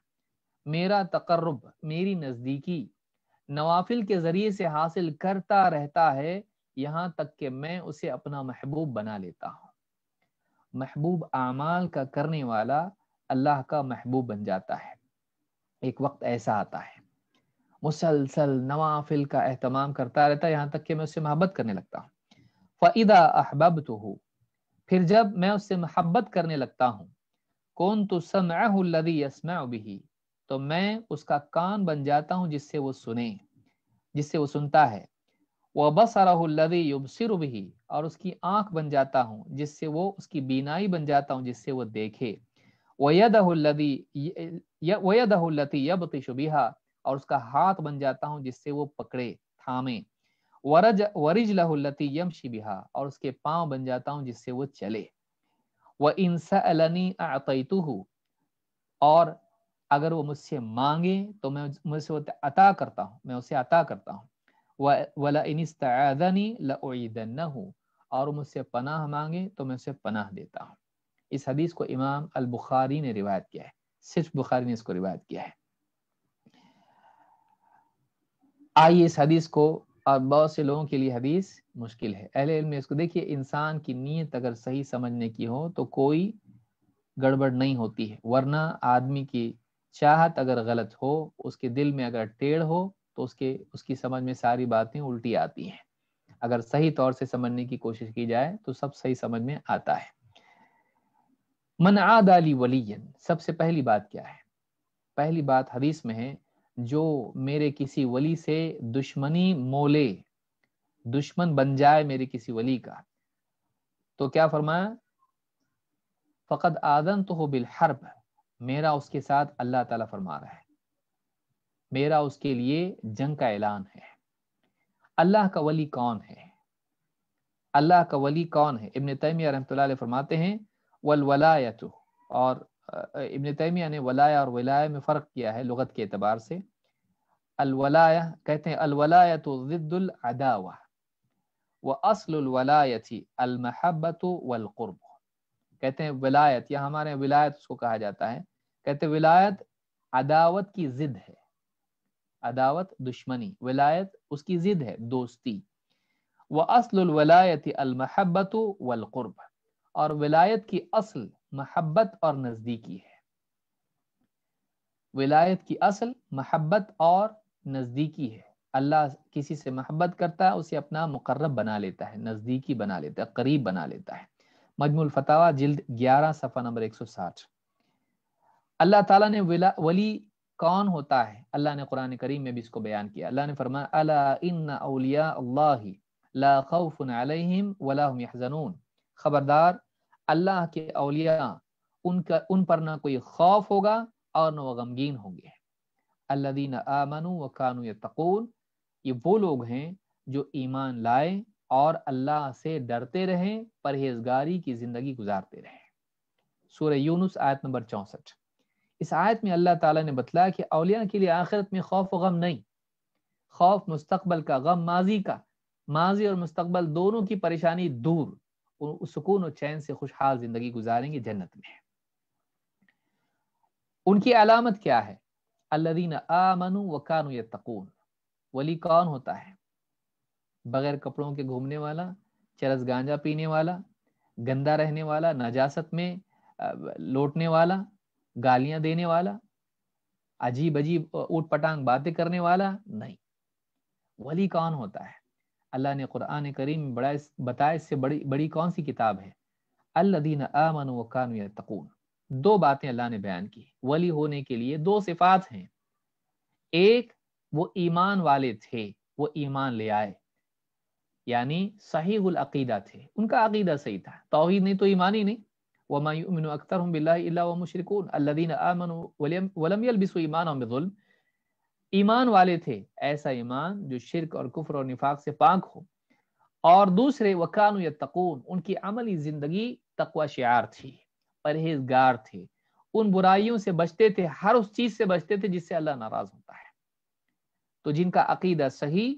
S2: मेरा तकर्रब मेरी नज़दीकी नवाफिल के ज़रिए से हासिल करता रहता है यहाँ तक कि मैं उसे अपना महबूब बना लेता हूँ महबूब आमाल का करने वाला अल्लाह का महबूब बन जाता है एक वक्त ऐसा आता है मुसलसल नवाफिल का अहतमाम करता रहता है यहाँ तक कि मैं उससे मोहब्बत करने लगता हूँ फ़ैदा अहबब तो हूँ फिर जब मैं उससे मोहब्बत करने लगता हूँ कौन तो समदी तो मैं उसका कान बन जाता हूँ जिससे वो सुने जिससे वो सुनता है वह बसरदी युबसिर भी और उसकी आंख बन जाता हूँ जिससे वो उसकी बीनाई बन जाता हूँ जिससे वो देखे वयदहुल्लती यबतिशु बिहा और उसका हाथ बन जाता हूँ जिससे वो पकड़े थामे वरज वरिज लहुल्लती यम शिबिहा और उसके पांव बन जाता हूँ जिससे वो चले व इंसा अलनी और अगर वो मुझसे मांगे तो मैं मुझसे अता करता हूँ मैं उसे अता करता हूँ वला इनिस्तनी हूँ और मुझसे पनाह मांगे तो मैं उसे पनाह देता हूँ इस हदीस को इमाम अल बुखारी ने रिवायत किया है सिर्फ बुखारी ने इसको रिवायत किया है आइए इस हदीस को और बहुत से लोगों के लिए हदीस मुश्किल है अहले इल्म में इसको देखिए इंसान की नीयत अगर सही समझने की हो तो कोई गड़बड़ नहीं होती है वरना आदमी की चाहत अगर गलत हो उसके दिल में अगर टेढ़ हो तो उसके उसकी समझ में सारी बातें उल्टी आती हैं अगर सही तौर से समझने की कोशिश की जाए तो सब सही समझ में आता है मन आदाली वलीयन सबसे पहली बात क्या है पहली बात हदीस में है जो मेरे किसी वली से दुश्मनी मोले दुश्मन बन जाए मेरे किसी वली का तो क्या फरमाया फ़कद आदन तो हो बिलहरब मेरा उसके साथ अल्लाह ताला फरमा रहा है मेरा उसके लिए जंग का ऐलान है अल्लाह का वली कौन है अल्लाह का वली कौन है इबन तैमिया रहमत फरमाते हैं वलवलायत और इबन तैमिया ने वलाया और वलाया में फ़र्क किया है लगत के अतबार से अलवलाया कहते हैं अलवलायत ज़िद्दुलदावा व ही अलमहबत वलक़ुरब कहते हैं विलायत या हमारे विलायत उसको कहा जाता है कहते हैं विलायत अदावत की ज़िद है अदावत दुश्मनी विलायत उसकी ज़िद है दोस्ती व असलवलायत अलमहबत वलक़ुरब और विलायत की असल महब्बत और नज़दीकी है विलायत की असल महब्बत और नज़दीकी है अल्लाह किसी से महब्बत करता है उसे अपना मुकर्रब बना लेता है नज़दीकी बना लेता है करीब बना लेता है मजमुल फतावा जिल्द 11 सफ़ा नंबर 160 अल्लाह ताला ने वली कौन होता है अल्लाह ने कुरान करीम में भी इसको बयान किया अल्लाह ने फरमाया खबरदार अल्लाह के अलिया उनका उन पर ना कोई खौफ होगा और न गमगीन होंगे अल्लादीन आमनु व कानू तकून ये वो लोग हैं जो ईमान लाए और अल्लाह से डरते रहें परहेजगारी की ज़िंदगी गुजारते रहें सूर्य यूनुस आयत नंबर चौंसठ इस आयत में अल्लाह ताला ने बतलाया कि अलिया के लिए आखिरत में खौफ व गम नहीं खौफ मुस्तकबल का गम माजी का माजी और मुस्तकबल दोनों की परेशानी दूर उस सुकून और चैन से खुशहाल ज़िंदगी गुजारेंगे जन्नत में उनकी अलामत क्या है अल्लादीन आमनु व कानु तकून वली कौन होता है बगैर कपड़ों के घूमने वाला चरस गांजा पीने वाला गंदा रहने वाला नजासत में लौटने वाला गालियां देने वाला अजीब अजीब ऊट पटांग बातें करने वाला नहीं वली कौन होता है अल्लाह ने कुरान करीम बड़ा बताया इससे बड़ी बड़ी कौन सी किताब है अल्लादीन अमन वकान तकून दो बातें अल्लाह ने बयान की वली होने के लिए दो सिफात हैं एक वो ईमान वाले थे वो ईमान ले आए यानी सही अकीदा थे उनका अकीदा सही था तोहिद नहीं तो ईमान ही नहीं वमा युमिनु अक्तरहुम बिल्लाहि इल्ला वह मुशरिकून अल्लदीन आमनु वलम ईमान ईमान वाले थे ऐसा ईमान जो शिरक और कुफर और निफाक से पाक हो और दूसरे वकान तकून उनकी अमली जिंदगी तकवा शार थी परहेजगार थे उन बुराइयों से बचते थे हर उस चीज से बचते थे जिससे अल्लाह नाराज होता है तो जिनका अकीदा सही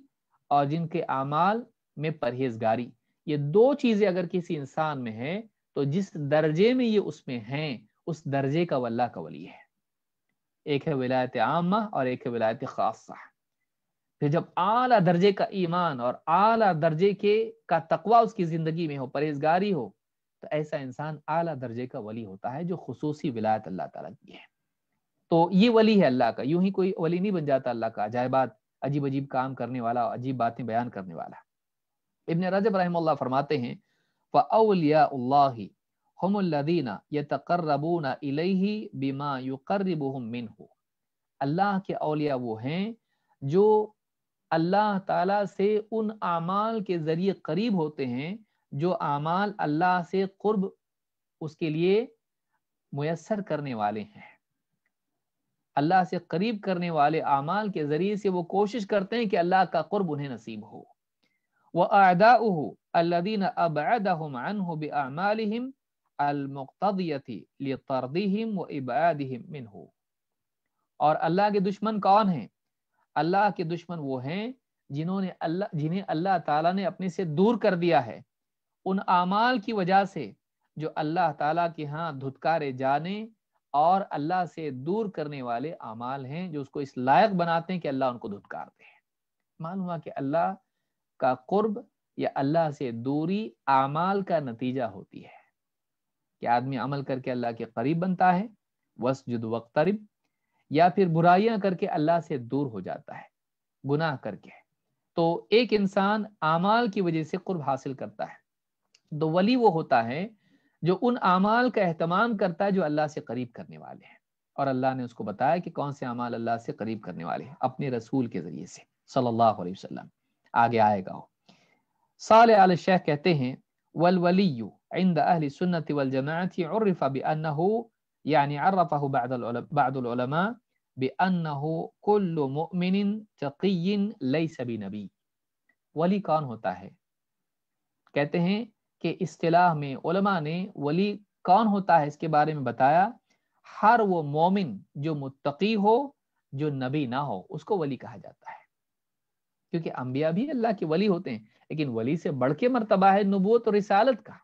S2: और जिनके अमाल में परहेजगारी ये दो चीजें अगर किसी इंसान में है तो जिस दर्जे में ये उसमें हैं उस दर्जे का वल्ला का वली है एक है विलायत आम और एक है विलायत खासा फिर जब आला दर्जे का ईमान और आला दर्जे के का तकवा उसकी ज़िंदगी में हो परहेजगारी हो तो ऐसा इंसान आला दर्जे का वली होता है जो खसूसी विलायत अल्लाह तला की है तो ये वली है अल्लाह का यूं ही कोई वली नहीं बन जाता अल्लाह का अजायबात अजीब अजीब काम करने वाला और अजीब बातें बयान करने वाला इबन रजब रही फरमाते हैं फ़ाउलिया हमल्लदीना ये तकर्रबूना इलही बिमा युकर्रबुहम मिनहु अल्लाह के अलिया वो हैं जो अल्लाह ताला से उन आमाल के ज़रिए करीब होते हैं जो आमाल अल्लाह से कुर्ब उसके लिए मैसर करने वाले हैं अल्लाह से करीब करने वाले आमाल के ज़रिए से वो कोशिश करते हैं कि अल्लाह का कुर्ब उन्हें नसीब हो व आदा अल्लादीन अबादम हो बमालम और अल्लाह के दुश्मन कौन हैं अल्लाह के दुश्मन वो हैं जिन्होंने अल्लाह जिन्हें अल्लाह ताला ने अपने से दूर कर दिया है उन आमाल की वजह से जो अल्लाह ताला के यहाँ धुतकारे जाने और अल्लाह से दूर करने वाले अमाल हैं जो उसको इस लायक बनाते हैं कि अल्लाह उनको धुतकार दे मालूम हुआ कि अल्लाह का कुर्ब या अल्लाह से दूरी आमाल का नतीजा होती है कि आदमी अमल करके अल्लाह के करीब बनता है वसजुद वक्तरब या फिर बुराइयां करके अल्लाह से दूर हो जाता है गुनाह करके तो एक इंसान आमाल की वजह से कुर्ब हासिल करता है तो वली वो होता है जो उन आमाल का अहतमाम करता है जो अल्लाह से करीब करने वाले हैं और अल्लाह ने उसको बताया कि कौन से अमाल अल्लाह से करीब करने वाले हैं अपने रसूल के ज़रिए से सल्लल्लाहु अलैहि वसल्लम आगे आएगा हो साल आल शेख कहते हैं वल वलीयू عند أهل السنة والجماعة عرف بأنه يعني عرفه بعض العلماء, بعض العلماء بأنه كل مؤمن تقي ليس بنبي वली कौन होता है कहते हैं कि इस्तेलाह में उलमा ने वली कौन होता है इसके बारे में बताया हर वो मोमिन जो मुत्तकी हो जो नबी ना हो उसको वली कहा जाता है क्योंकि अंबिया भी अल्लाह के वली होते हैं लेकिन वली से बढ़ के मरतबा है नबूत और रिसालत का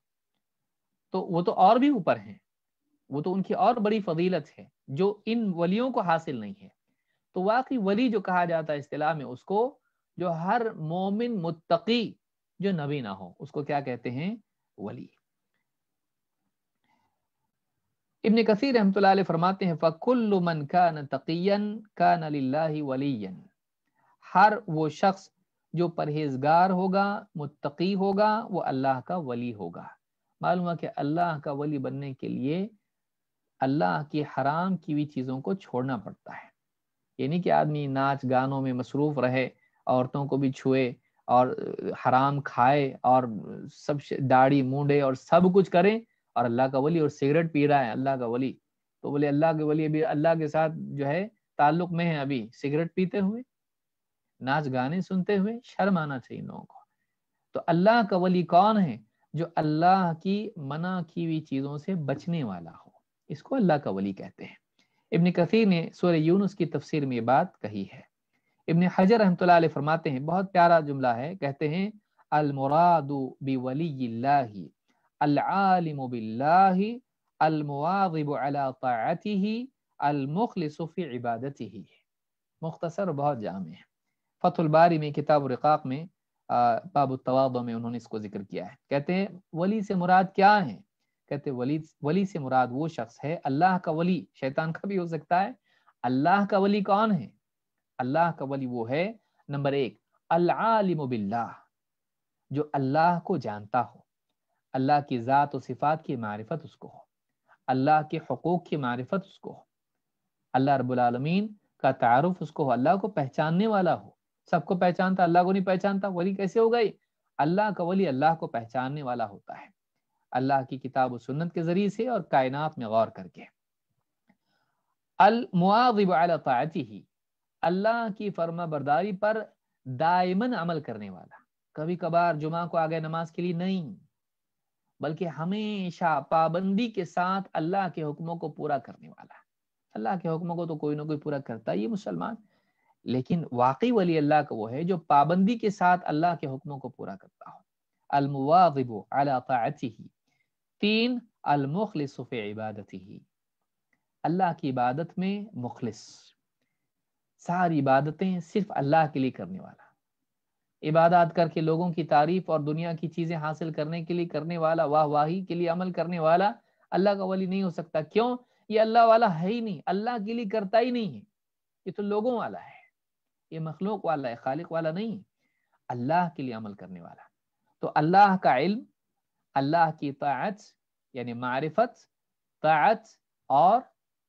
S2: तो वो तो और भी ऊपर हैं वो तो उनकी और बड़ी फजीलत है जो इन वलियों को हासिल नहीं है तो वाकई वली जो कहा जाता है इस्तेलाह में उसको जो हर मोमिन मुत्तकी जो नबी ना हो उसको क्या कहते हैं वली इब्न कसीर रहमतुल्लाह फरमाते हैं फ़कुल्लु मन कान तकियन कान लिल्लाहि वलियन हर वो शख्स जो परहेजगार होगा मुत्तकी होगा वो अल्लाह का वली होगा मालूम हुआ कि अल्लाह का वली बनने के लिए अल्लाह की हराम की हुई चीज़ों को छोड़ना पड़ता है यानी कि आदमी नाच गानों में मसरूफ़ रहे औरतों को भी छुए और हराम खाए और सब दाढ़ी मूडे और सब कुछ करें और अल्लाह का वली और सिगरेट पी रहा है अल्लाह का वली तो बोले अल्लाह के वली अभी अल्लाह के साथ जो है ताल्लुक में है अभी सिगरेट पीते हुए नाच गाने सुनते हुए शर्म आना चाहिए लोगों को तो अल्लाह का वली कौन है जो अल्लाह की मना की हुई चीज़ों से बचने वाला हो इसको अल्लाह का वली कहते हैं इबन कसीर ने सूर्य यूनुस की तफसीर में ये बात कही है इबन हजर रहमत फरमाते हैं बहुत प्यारा जुमला है कहते हैं अलमुरादु बिवली मुख्तसर बहुत जाम है फ़तुलबारी बारी में किताब रिकाक में बाब तवाब में उन्होंने इसको जिक्र किया है कहते हैं वली से मुराद क्या है कहते वली वली से मुराद वो शख्स है अल्लाह का वली शैतान का भी हो सकता है अल्लाह का वली कौन है अल्लाह का वली वो है नंबर एक अल्लाह जो अल्लाह को जानता हो अल्लाह की ज़ात और सिफात की मारफत उसको हो अल्लाह के हकूक़ की मारफत उसको हो अल्लाह रबालमीन का तारफ़ उसको हो अल्लाह को पहचानने वाला हो सबको पहचानता अल्लाह को नहीं पहचानता वली कैसे हो गई अल्लाह का वली अल्लाह को पहचानने वाला होता है अल्लाह की किताब और सुन्नत के जरिए से और कायनात में गौर करके अलमुआबाती ही अल्लाह की फर्मा बरदारी पर दायमन अमल करने वाला कभी कभार जुमा को आ गए नमाज के लिए नहीं बल्कि हमेशा पाबंदी के साथ अल्लाह के हुक्मों को पूरा करने वाला अल्लाह के हुक्मों को तो कोई ना कोई पूरा करता ही मुसलमान लेकिन वाकई वली अल्लाह का वो है जो पाबंदी के साथ अल्लाह के हुक्मों को पूरा करता हो अलमुवाजिबो अलाती तीन अलमुखलिसफ़ इबादत ही अल्लाह की इबादत में मुखलिस सारी इबादतें सिर्फ अल्लाह के लिए करने वाला इबादत करके लोगों की तारीफ और दुनिया की चीज़ें हासिल करने के लिए करने वाला वाह वाही के लिए अमल करने वाला अल्लाह का वली नहीं हो सकता क्यों ये अल्लाह वाला है ही नहीं अल्लाह के लिए करता ही नहीं है ये तो लोगों वाला है ये मखलूक वाला है खालिक वाला नहीं अल्लाह के लिए अमल करने वाला तो अल्लाह का इल्म अल्लाह की ताअत यानी मारिफत ताअत और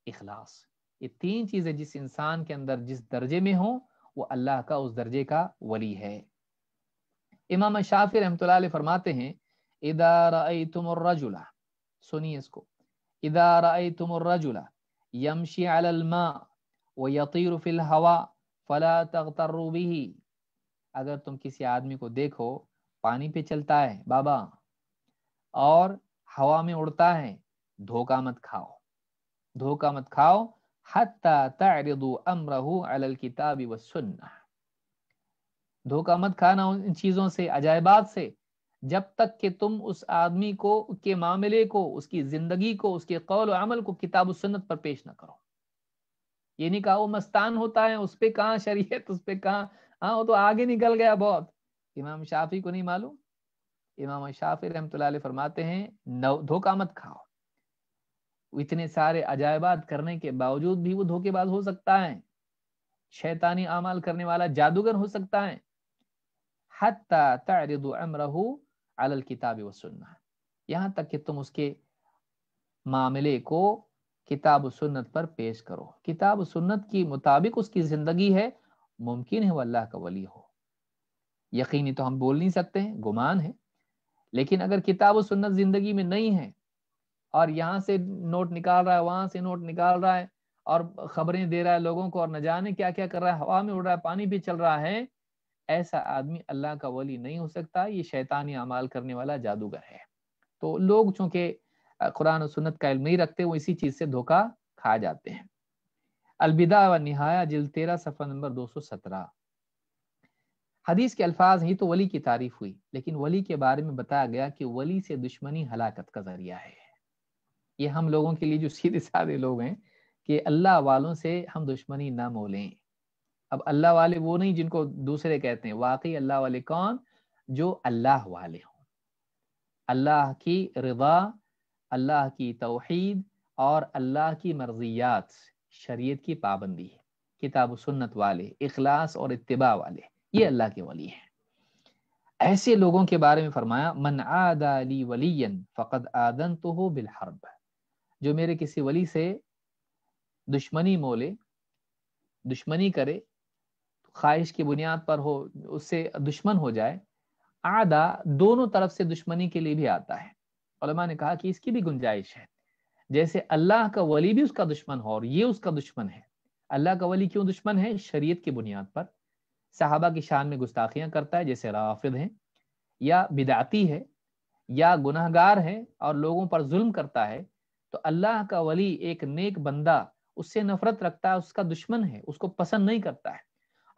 S2: इखलास ये तीन चीज़ें जिस इंसान के अंदर जिस दर्जे में हो वो अल्लाह का उस दर्जे का वली है इमाम शाफि रहमत फरमाते हैं इदारजुला सुनिए इसको इदारजुला यमशी अलमा व यतीर हवा फला तख्तरूबी ही अगर तुम किसी आदमी को देखो पानी पे चलता है बाबा और हवा में उड़ता है धोखा मत खाओ धोखा मत खाओ हत्ता किताबी व सुन्ना धोखा मत खाना उन चीजों से अजायबात से जब तक कि तुम उस आदमी को के मामले को उसकी जिंदगी को उसके कौल अमल को किताब सुन्नत पर पेश न करो ये नहीं कहा वो मस्तान होता है उस पर कहाँ शरीयत उस पर कहाँ हाँ वो तो आगे निकल गया बहुत इमाम शाफी को नहीं मालूम इमाम शाफी रहमत फरमाते हैं धोखा मत खाओ इतने सारे अजायबात करने के बावजूद भी वो धोखेबाज हो सकता है शैतानी अमाल करने वाला जादूगर हो सकता है हत्ता तारद व सुन्ना यहाँ तक कि तुम उसके मामले को किताब सुन्नत पर पेश करो किताब सुन्नत की मुताबिक उसकी ज़िंदगी है मुमकिन है वह अल्लाह का वली हो यकीनी तो हम बोल नहीं सकते हैं गुमान है लेकिन अगर किताब सुन्नत ज़िंदगी में नहीं है और यहाँ से नोट निकाल रहा है वहां से नोट निकाल रहा है और खबरें दे रहा है लोगों को और न जाने क्या क्या कर रहा है हवा में उड़ रहा है पानी भी चल रहा है ऐसा आदमी अल्लाह का वली नहीं हो सकता ये शैतानी अमाल करने वाला जादूगर है तो लोग चूंकि कुरान और सुन्नत का इल्म नहीं रखते वो इसी चीज़ से धोखा खा जाते हैं अलविदा व नहाया जिल तेरा सफर नंबर दो सौ सत्रह हदीस के अल्फाज ही तो वली की तारीफ हुई लेकिन वली के बारे में बताया गया कि वली से दुश्मनी हलाकत का जरिया है ये हम लोगों के लिए जो सीधे साधे लोग हैं कि अल्लाह वालों से हम दुश्मनी ना मोलें अब अल्लाह वाले वो नहीं जिनको दूसरे कहते हैं वाकई अल्लाह वाले कौन जो अल्लाह वाले हों अल्लाह की रवा अल्लाह की तोहद और अल्लाह की मर्जियात शरीयत की पाबंदी है किताब सुन्नत वाले इखलास और इतबा वाले ये अल्लाह के वली हैं ऐसे लोगों के बारे में फरमाया मन आदाली वली फ़कत आदन तो हो बिलहरब जो मेरे किसी वली से दुश्मनी मोले दुश्मनी करे ख्वाहिश की बुनियाद पर हो उससे दुश्मन हो जाए आदा दोनों तरफ से दुश्मनी के लिए भी आता है उलमा ने कहा कि इसकी भी गुंजाइश है जैसे अल्लाह का वली भी उसका दुश्मन हो और ये उसका दुश्मन है अल्लाह का वली क्यों दुश्मन है शरीयत की बुनियाद पर सहाबा की शान में गुस्ताखियां करता है जैसे राफिद हैं या बिदाती है या गुनाहगार है और लोगों पर जुल्म करता है तो अल्लाह का वली एक नेक बंदा उससे नफरत रखता है उसका दुश्मन है उसको पसंद नहीं करता है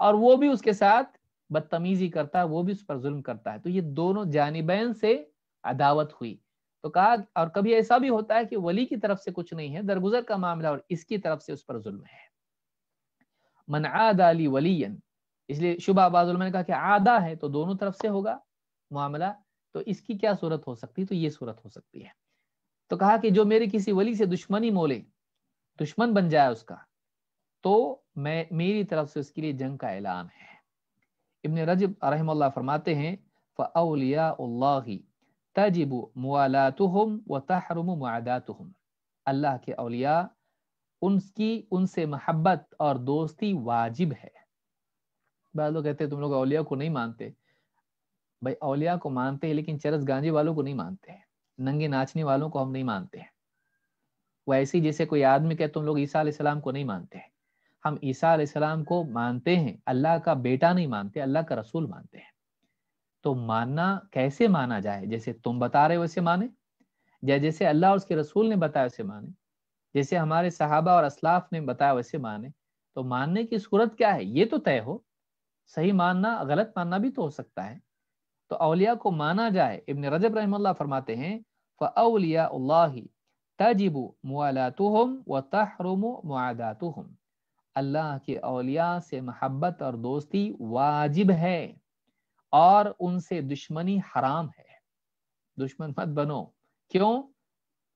S2: और वो भी उसके साथ बदतमीजी करता है वो भी उस पर जुल्म करता है तो ये दोनों जानबैन से अदावत हुई तो कहा और कभी ऐसा भी होता है कि वली की तरफ से कुछ नहीं है दरगुजर का मामला और इसकी तरफ से उस पर जुल्म है मन आदाली वलीयन इसलिए शुभ आबाज ने कहा कि आदा है तो दोनों तरफ से होगा मामला तो इसकी क्या सूरत हो सकती है तो ये सूरत हो सकती है तो कहा कि जो मेरे किसी वली से दुश्मनी मोले दुश्मन बन जाए उसका तो मैं मेरी तरफ से उसके लिए जंग का ऐलान है इबन रजब रहम फरमाते हैं फ़लिया तजिब मुआलातुहम व तहरम मुआदातुहम अल्लाह के अलिया उनकी उनसे मोहब्बत और दोस्ती वाजिब है बाद लोग कहते हैं तुम लोग अलिया को नहीं मानते भाई अलिया को मानते हैं लेकिन चरस गांजे वालों को नहीं मानते हैं नंगे नाचने वालों को हम नहीं मानते हैं वैसे जैसे कोई आदमी कहे तुम लोग ईसा सलाम को नहीं मानते हैं हम ईसा सलाम को मानते हैं अल्लाह का बेटा नहीं मानते अल्लाह का रसूल मानते हैं तो मानना कैसे माना जाए जैसे तुम बता रहे हो वैसे माने या जैसे अल्लाह और उसके रसूल ने बताया वैसे माने जैसे हमारे सहाबा और असलाफ ने बताया वैसे माने तो मानने की सूरत क्या है ये तो तय हो सही मानना गलत मानना भी तो हो सकता है तो अलिया को माना जाए इबन रजब रही फरमाते हैं फ़लिया तजिबु व तहरुम अल्लाह के अलिया से महब्बत और दोस्ती वाजिब है और उनसे दुश्मनी हराम है दुश्मन मत बनो क्यों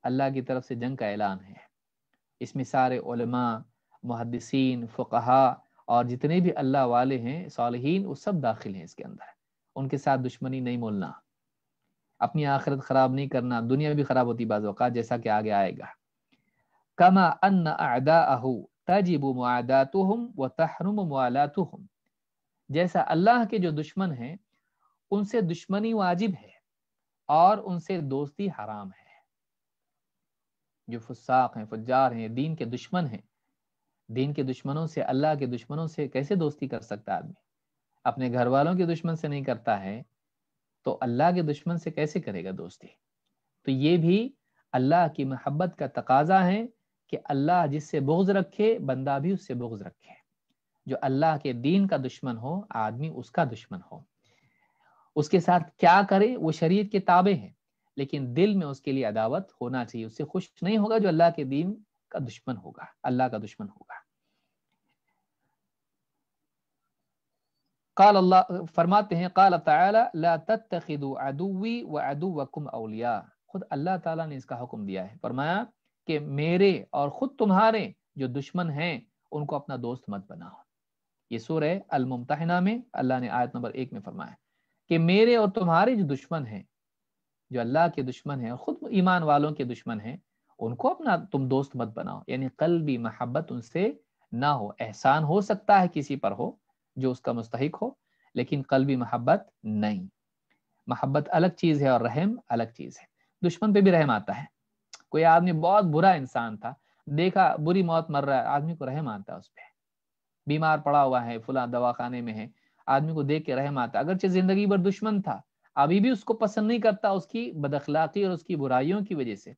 S2: अल्लाह की तरफ से जंग का ऐलान है इसमें सारे मुहदसिन फ़ुकहा और जितने भी अल्लाह वाले हैं सालहीन वो सब दाखिल हैं इसके अंदर उनके साथ दुश्मनी नहीं मोलना अपनी आखिरत ख़राब नहीं करना दुनिया भी ख़राब होती बाज़ात जैसा कि आगे आएगा कमा अन अदा तजिब मुआदातुम व तहरम जैसा अल्लाह के जो दुश्मन हैं उनसे दुश्मनी वाजिब है और उनसे दोस्ती हराम है जो फुस्साक हैं फुजार हैं दीन के दुश्मन हैं दीन के दुश्मनों से अल्लाह के दुश्मनों से कैसे दोस्ती कर सकता आदमी अपने घर वालों के दुश्मन से नहीं करता है तो अल्लाह के दुश्मन से कैसे करेगा दोस्ती तो ये भी अल्लाह की मोहब्बत का तकाजा है कि अल्लाह जिससे बोझ रखे बंदा भी उससे बोझ रखे जो अल्लाह के दीन का दुश्मन हो आदमी उसका दुश्मन हो उसके साथ क्या करे वो शरीर के ताबे हैं लेकिन दिल में उसके लिए अदावत होना चाहिए उससे खुश नहीं होगा जो अल्लाह के दीन का दुश्मन होगा अल्लाह का दुश्मन होगा قال अल्लाह फरमाते हैं عدوي وعدوكم اولياء خود اللہ تعالی نے اس کا حکم دیا दिया है फरमाया कि मेरे और खुद तुम्हारे जो दुश्मन ان उनको अपना दोस्त मत بناؤ ये सूर है अलमुमतना में अल्लाह ने आयत नंबर एक में फरमाया कि मेरे और तुम्हारे जो दुश्मन हैं जो अल्लाह के दुश्मन हैं ख़ुद ईमान वालों के दुश्मन हैं उनको अपना तुम दोस्त मत बनाओ यानी कल भी महब्बत उनसे ना हो एहसान हो सकता है किसी पर हो जो उसका मुस्तक हो लेकिन कल भी महब्बत नहीं महब्बत अलग चीज़ है और रहम अलग चीज़ है दुश्मन पे भी रहम आता है कोई आदमी बहुत बुरा इंसान था देखा बुरी मौत मर रहा है आदमी को रहम आता है उस पर बीमार पड़ा हुआ है फुला दवाखाने में है आदमी को देख के रहम आता है अगरचे जिंदगी भर दुश्मन था अभी भी उसको पसंद नहीं करता उसकी बदखलाकी और उसकी बुराइयों की वजह से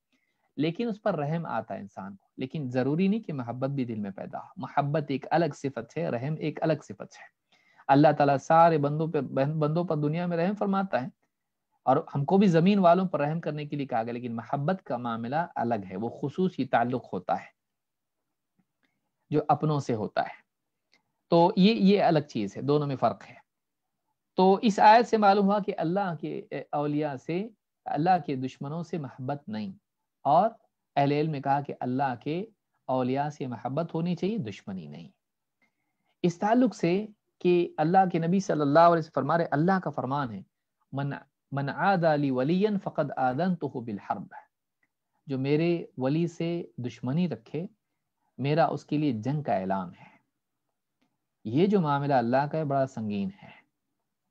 S2: लेकिन उस पर रहम आता है इंसान को लेकिन जरूरी नहीं कि मोहब्बत भी दिल में पैदा हो मोहब्बत एक अलग सिफत है रहम एक अलग सिफत है अल्लाह ताला सारे बंदों पर बंदों पर दुनिया में रहम फरमाता है और हमको भी ज़मीन वालों पर रहम करने के लिए कहा गया लेकिन मोहब्बत का मामला अलग है वो खसूस ताल्लुक होता है जो अपनों से होता है तो ये ये अलग चीज़ है दोनों में फ़र्क है तो इस आयत से मालूम हुआ कि अल्लाह के अलिया से अल्लाह के दुश्मनों से महब्बत नहीं और अहल ने कहा कि अल्लाह के अलिया से महब्बत होनी चाहिए दुश्मनी नहीं इस ताल्लुक से कि अल्लाह के नबी सल्लल्लाहु अलैहि वसल्लम फरमा रहे अल्लाह का फरमान है मन मन आदाली वलियन फ़कत आदन तो बिलहरब जो मेरे वली से दुश्मनी रखे मेरा उसके लिए जंग का ऐलान है ये जो मामला अल्लाह का है बड़ा संगीन है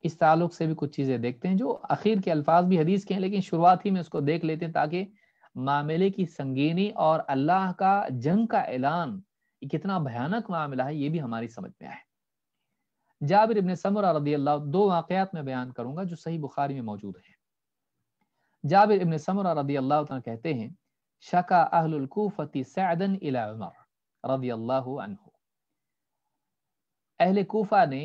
S2: इस ताल्लुक से भी कुछ चीज़ें देखते हैं जो आखिर के अल्फाज भी हदीस के हैं लेकिन शुरुआत ही में उसको देख लेते हैं ताकि मामले की संगीनी और अल्लाह का जंग का ऐलान कितना भयानक मामला है ये भी हमारी समझ में आए जाबिर इबन समर रदी अल्लाह दो वाक़ात में बयान करूंगा जो सही बुखारी में मौजूद है जाबिर इबन समर रदी अल्लाह कहते हैं शका अहलकुफ़ती सैदन इला उमर रदी अल्लाह अहल कोफ़ा ने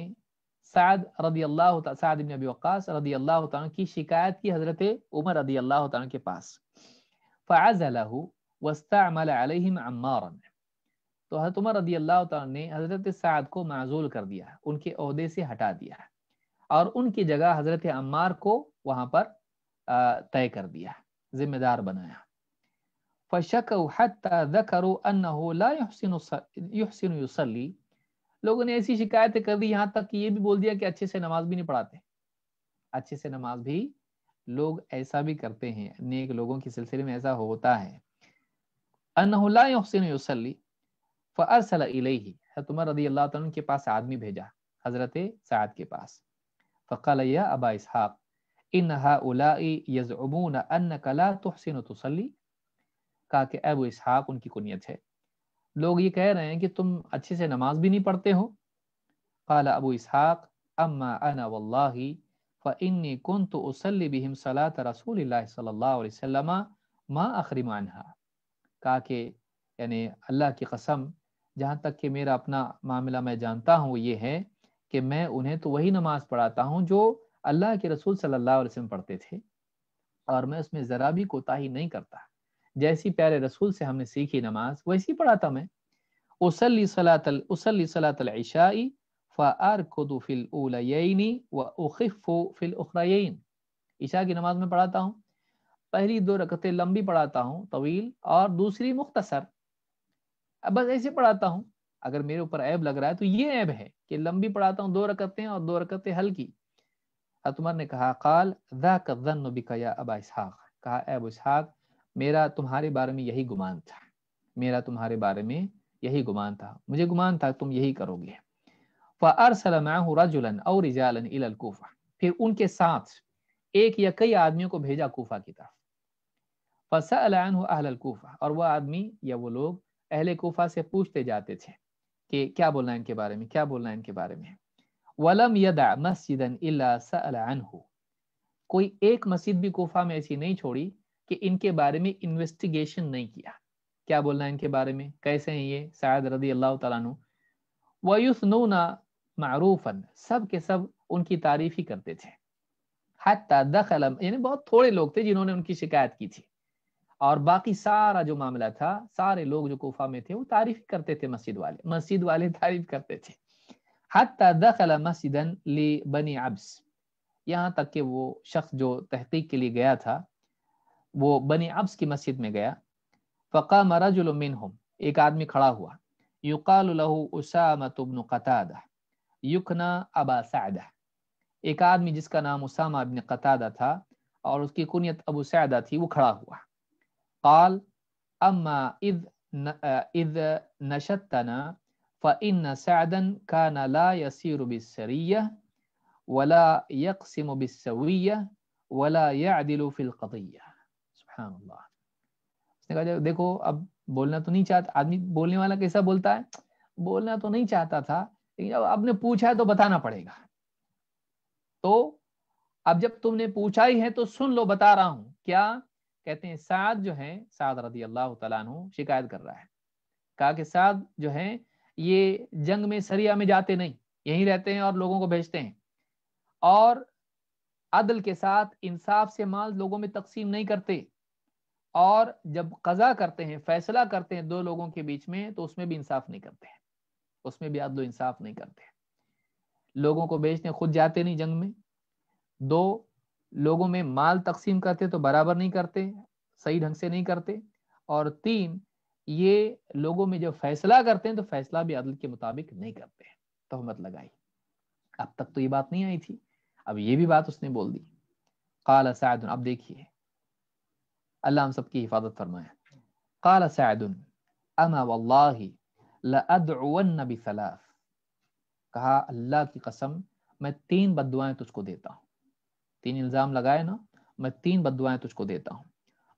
S2: साद रदी अल्लाह साद इबन रदी अल्लाह की शिकायत की हज़रत उमर रदी अल्लाह के पास फ़ाज़लहू वस्तामल अलैहिम अम्मार तो हज़रत उमर रदी अल्लाह ने हज़रत साद को माजूल कर दिया उनके अहदे से हटा दिया और उनकी जगह हज़रत अम्मार को वहाँ पर तय कर दिया जिम्मेदार बनाया फ़शक हत्ता ذكروا أنه हो يحسن يحسن लोगों ने ऐसी शिकायतें कर दी यहाँ तक कि ये भी बोल दिया कि अच्छे से नमाज भी नहीं पढ़ाते अच्छे से नमाज भी लोग ऐसा भी करते हैं नेक लोगों के सिलसिले में ऐसा होता है के पास आदमी भेजा हजरत साद के पास फ़कल अबा इसहाक इन कला तसली कहा कि अब इसहाक उनकी कुनियत है लोग ये कह रहे हैं कि तुम अच्छे से नमाज भी नहीं पढ़ते हो काला अबू इसहाक अम्मा अना वल्लाही कन तो बिहिम सलात रसूल सल्लाम माँ अखरीमान कहा कि यानी अल्लाह की कसम जहाँ तक कि मेरा अपना मामला मैं जानता हूँ ये है कि मैं उन्हें तो वही नमाज पढ़ाता हूँ जो अल्लाह के रसूल सल्लल्लाहु अलैहि वसल्लम पढ़ते थे और मैं उसमें ज़रा भी कोताही नहीं करता जैसी प्यारे रसूल से हमने सीखी नमाज वैसी पढ़ाता मैं उसली सलातल उसली सलातल फिल ईशा की नमाज में पढ़ाता हूँ पहली दो रकतें लंबी पढ़ाता हूँ तवील और दूसरी मुख्तसर बस ऐसे पढ़ाता हूँ अगर मेरे ऊपर ऐब लग रहा है तो ये ऐब है कि लंबी पढ़ाता हूँ दो रकतें और दो रकतें हल्की अतमर ने कहा काल या अबा इसहाक कहा अब इसहाक मेरा तुम्हारे बारे में यही गुमान था मेरा तुम्हारे बारे में यही गुमान था मुझे गुमान था तुम यही करोगे और फिर उनके साथ एक या कई आदमियों को भेजा कोफा की तरफ फ़सल और वह आदमी या वो लोग अहले कोफा से पूछते जाते थे कि क्या बोलना है इनके बारे में क्या बोलना है इनके बारे में वलम यदा मस्जिद कोई एक मस्जिद भी कोफा में ऐसी नहीं छोड़ी कि इनके बारे में इन्वेस्टिगेशन नहीं किया क्या बोलना है इनके बारे में कैसे हैं ये शायद रदी अल्लाह तु ना मारूफन सब के सब उनकी तारीफ ही करते थे हत्या दखल यानी बहुत थोड़े लोग थे जिन्होंने उनकी शिकायत की थी और बाकी सारा जो मामला था सारे लोग जो कोफा में थे वो तारीफ करते थे मस्जिद वाले मस्जिद वाले तारीफ करते थे हत्या दखल मस्जिदन ली बनी अब्स यहाँ तक कि वो शख्स जो तहकीक के लिए गया था वो बनी अब्स की मस्जिद में गया फ़काम रजुल मिनहुम एक आदमी खड़ा हुआ युकाल लहू उसामा तुबन कतादा युकना अबा सदा एक आदमी जिसका नाम उसामा अबिन कतादा था और उसकी कुनियत अबू सदा थी वो खड़ा हुआ काल अम्मा इद न, इद नशतना फ़इन सदन का नला यसीर बिसरिया वला यकसिम बिसविया वला यादिल फ़िलक़िया सुबहानल्लाह उसने कहा देखो अब बोलना तो नहीं चाहता आदमी बोलने वाला कैसा बोलता है बोलना तो नहीं चाहता था लेकिन अब आपने पूछा है तो बताना पड़ेगा तो अब जब तुमने पूछा ही है तो सुन लो बता रहा हूं क्या कहते हैं साद जो है साद रदी अल्लाह तु शिकायत कर रहा है कहा कि साद जो है ये जंग में सरिया में जाते नहीं यहीं रहते हैं और लोगों को भेजते हैं और अदल के साथ इंसाफ से माल लोगों में तकसीम नहीं करते और जब कज़ा करते हैं फैसला करते हैं दो लोगों के बीच में तो उसमें भी इंसाफ नहीं करते हैं उसमें भी आदलो इंसाफ नहीं करते हैं लोगों को बेचने खुद जाते नहीं जंग में दो लोगों में माल तकसीम करते तो बराबर नहीं करते सही ढंग से नहीं करते और तीन ये लोगों में जब फैसला करते हैं तो फैसला भी अदल के मुताबिक नहीं करते हैं तोहमत लगाई अब तक तो ये बात नहीं आई थी अब ये भी बात उसने बोल दी काला सायद अब देखिए अल्लाह हम सबकी हिफाजत फरमाए والله لا ادعو النبي ثلاث कहा अल्लाह की कसम मैं तीन बददुआएं तुझको देता हूँ तीन इल्ज़ाम लगाए ना मैं तीन बददुआएं तुझको देता हूँ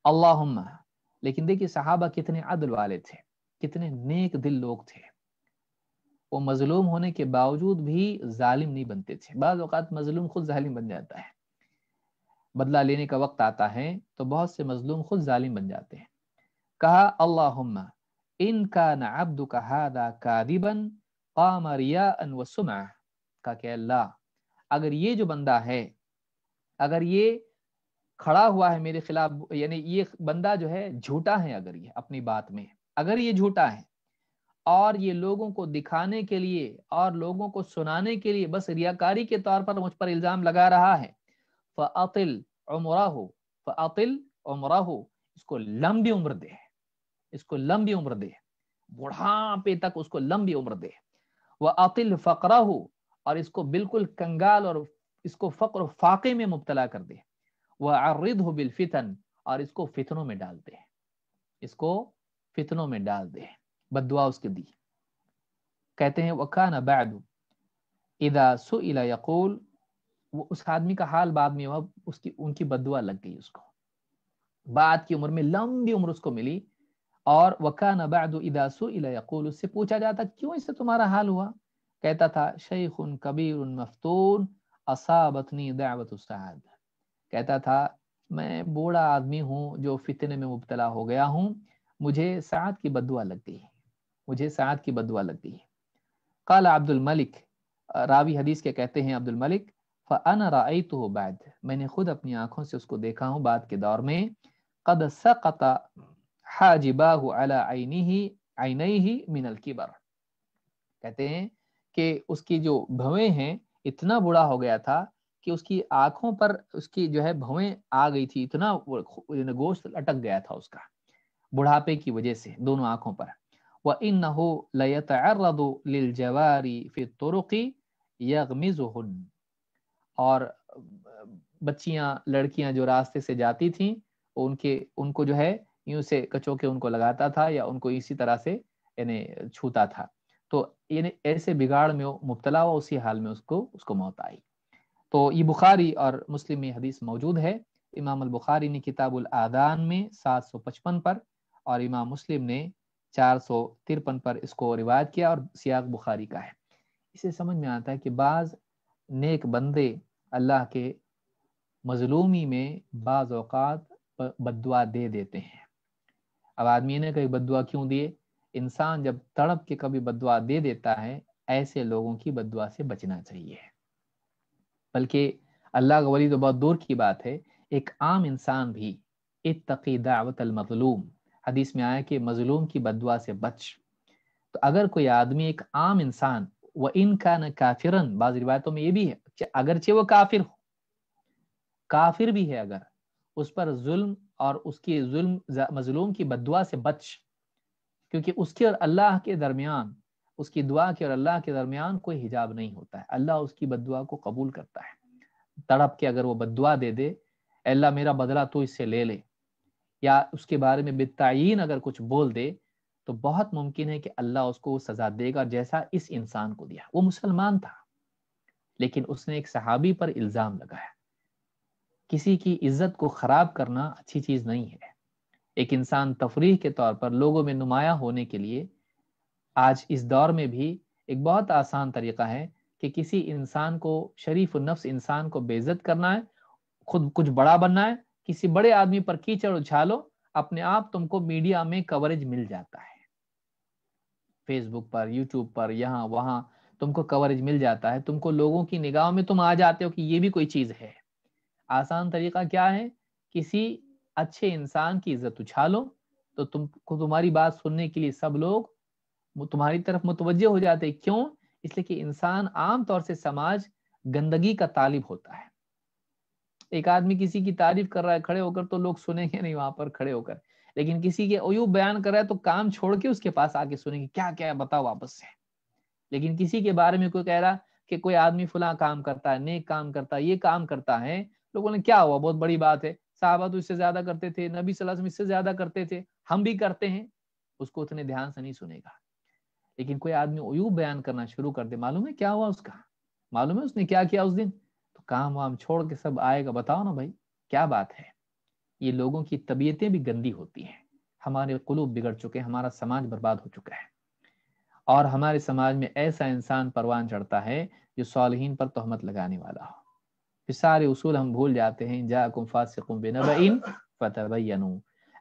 S2: اللهم लेकिन देखिए सहाबा कितने अदल वाले थे कितने नेक दिल लोग थे वो मजलूम होने के बावजूद भी जालिम नहीं बनते थे बाज़ अवत मजलूम खुद जालिम बन जाता है बदला लेने का वक्त आता है तो बहुत से मजलूम खुद जालिम बन जाते हैं कहा अल्लाह इन का नब्द कहा कादिबन कामरिया का के अल्लाह अगर ये जो बंदा है अगर ये खड़ा हुआ है मेरे खिलाफ यानी ये बंदा जो है झूठा है अगर ये अपनी बात में अगर ये झूठा है और ये लोगों को दिखाने के लिए और लोगों को सुनाने के लिए बस रियाकारी के तौर पर मुझ पर इल्ज़ाम लगा रहा है फ़ातिल उमरा हो फ़ातिल उमरा हो इसको लंबी उम्र दे इसको लंबी उम्र दे बुढ़ापे तक उसको लंबी उम्र दे वह अतिल फ़करा हो और इसको बिल्कुल कंगाल और इसको फ़क्र फाके में मुबतला कर दे वह अर्द हो बिलफितन और इसको फितनों में डाल दे इसको फितनों में डाल दे बदुआ उसके दी कहते हैं वकान बैद इदा सुला यकूल वो उस आदमी का हाल बाद में हुआ उसकी उनकी बदुआ लग गई उसको बाद की उम्र में लंबी उम्र उसको मिली और वका नबाद उससे पूछा जाता क्यों इससे तुम्हारा हाल हुआ कहता था शेख उन कबीर उन मफतून असाबतनी दावत उसद कहता था मैं बूढ़ा आदमी हूँ जो फितने में मुबतला हो गया हूँ मुझे सात की बदुआ लग गई मुझे सात की बदुआ लग गई कल अब्दुल मलिक रावी हदीस के कहते हैं अब्दुल मलिक फ़ान तो बैद मैंने खुद अपनी आंखों से उसको देखा हूँ बाद के दौर में कद सकता हाजिबा अला आईनी ही कहते हैं कि उसकी जो भवें हैं इतना बुरा हो गया था कि उसकी आंखों पर उसकी जो है भवें आ गई थी इतना गोश्त लटक गया था उसका बुढ़ापे की वजह से दोनों आंखों पर वह इन नहो लयत लिल जवारी फिर तुरुकी और बच्चियां लड़कियां जो रास्ते से जाती थीं उनके उनको जो है यूं से कचो के उनको लगाता था या उनको इसी तरह से यानी छूता था तो यानी ऐसे बिगाड़ में मुबतला हुआ उसी हाल में उसको उसको मौत आई तो ये बुखारी और मुस्लिम में हदीस मौजूद है इमाम अल बुखारी ने किताबुल आदान में 755 पर और इमाम मुस्लिम ने चार सौ तिरपन पर इसको रिवायत किया और सियाग बुखारी का है इसे समझ में आता है कि बाज नेक बंदे अल्लाह के मजलूमी में बाज़ बदुआ दे देते हैं अब आदमी ने कभी बदुआ क्यों दिए इंसान जब तड़प के कभी बदुआ दे देता है ऐसे लोगों की बदुआ से बचना चाहिए बल्कि अल्लाह का वली तो बहुत दूर की बात है एक आम इंसान भी इतकी दावत मजलूम हदीस में आया कि मजलूम की बदुआ से बच तो अगर कोई आदमी एक आम इंसान व इनका न काफिरन बाज रिवायतों में ये भी है अगरचे वो काफिर हो काफिर भी है अगर उस पर जुल्म और उसकी जुल्म मजलूम की बदुआ से बच क्योंकि उसके और अल्लाह के दरमियान उसकी दुआ के और अल्लाह के दरमियान कोई हिजाब नहीं होता है अल्लाह उसकी बदुआ को कबूल करता है तड़प के अगर वो बदुआ दे दे अल्लाह मेरा बदला तो इससे ले ले या उसके बारे में बेतन अगर कुछ बोल दे तो बहुत मुमकिन है कि अल्लाह उसको सजा देगा जैसा इस इंसान को दिया वो मुसलमान था लेकिन उसने एक सहाबी पर इल्ज़ाम लगाया किसी की इज्जत को ख़राब करना अच्छी चीज़ नहीं है एक इंसान तफरी के तौर पर लोगों में नुमाया होने के लिए आज इस दौर में भी एक बहुत आसान तरीका है कि किसी इंसान को शरीफ नफ्स इंसान को बेइज्जत करना है खुद कुछ बड़ा बनना है किसी बड़े आदमी पर कीचड़ उछालो अपने आप तुमको मीडिया में कवरेज मिल जाता है फेसबुक पर यूट्यूब पर यहाँ वहाँ तुमको कवरेज मिल जाता है तुमको लोगों की निगाह में तुम आ जाते हो कि ये भी कोई चीज़ है आसान तरीका क्या है किसी अच्छे इंसान की इज्जत उछालो तो तुमको तुम्हारी बात सुनने के लिए सब लोग तुम्हारी तरफ मुतवजह हो जाते क्यों इसलिए कि इंसान आमतौर से समाज गंदगी का तालिब होता है एक आदमी किसी की तारीफ कर रहा है खड़े होकर तो लोग सुनेंगे नहीं वहां पर खड़े होकर लेकिन किसी के अयूब बयान कर रहा है तो काम छोड़ के उसके पास आके सुनेंगे क्या क्या है बताओ वापस से लेकिन किसी के बारे में कोई कह रहा कि कोई आदमी फुला काम करता है नेक काम करता है ये काम करता है लोगों ने क्या हुआ बहुत बड़ी बात है साहबा तो इससे ज्यादा करते थे नबी सलाम इससे ज्यादा करते थे हम भी करते हैं उसको उतने ध्यान से नहीं सुनेगा लेकिन कोई आदमी उयूब बयान करना शुरू कर दे मालूम है क्या हुआ उसका मालूम है उसने क्या किया उस दिन तो काम वाम छोड़ के सब आएगा बताओ ना भाई क्या बात है ये लोगों की तबीयतें भी गंदी होती हैं हमारे कुलूब बिगड़ चुके हैं हमारा समाज बर्बाद हो चुका है और हमारे समाज में ऐसा इंसान परवान चढ़ता है जो सालहीन पर तोहमत लगाने वाला हो फिर सारे उसूल हम भूल जाते हैं जा फासिकुम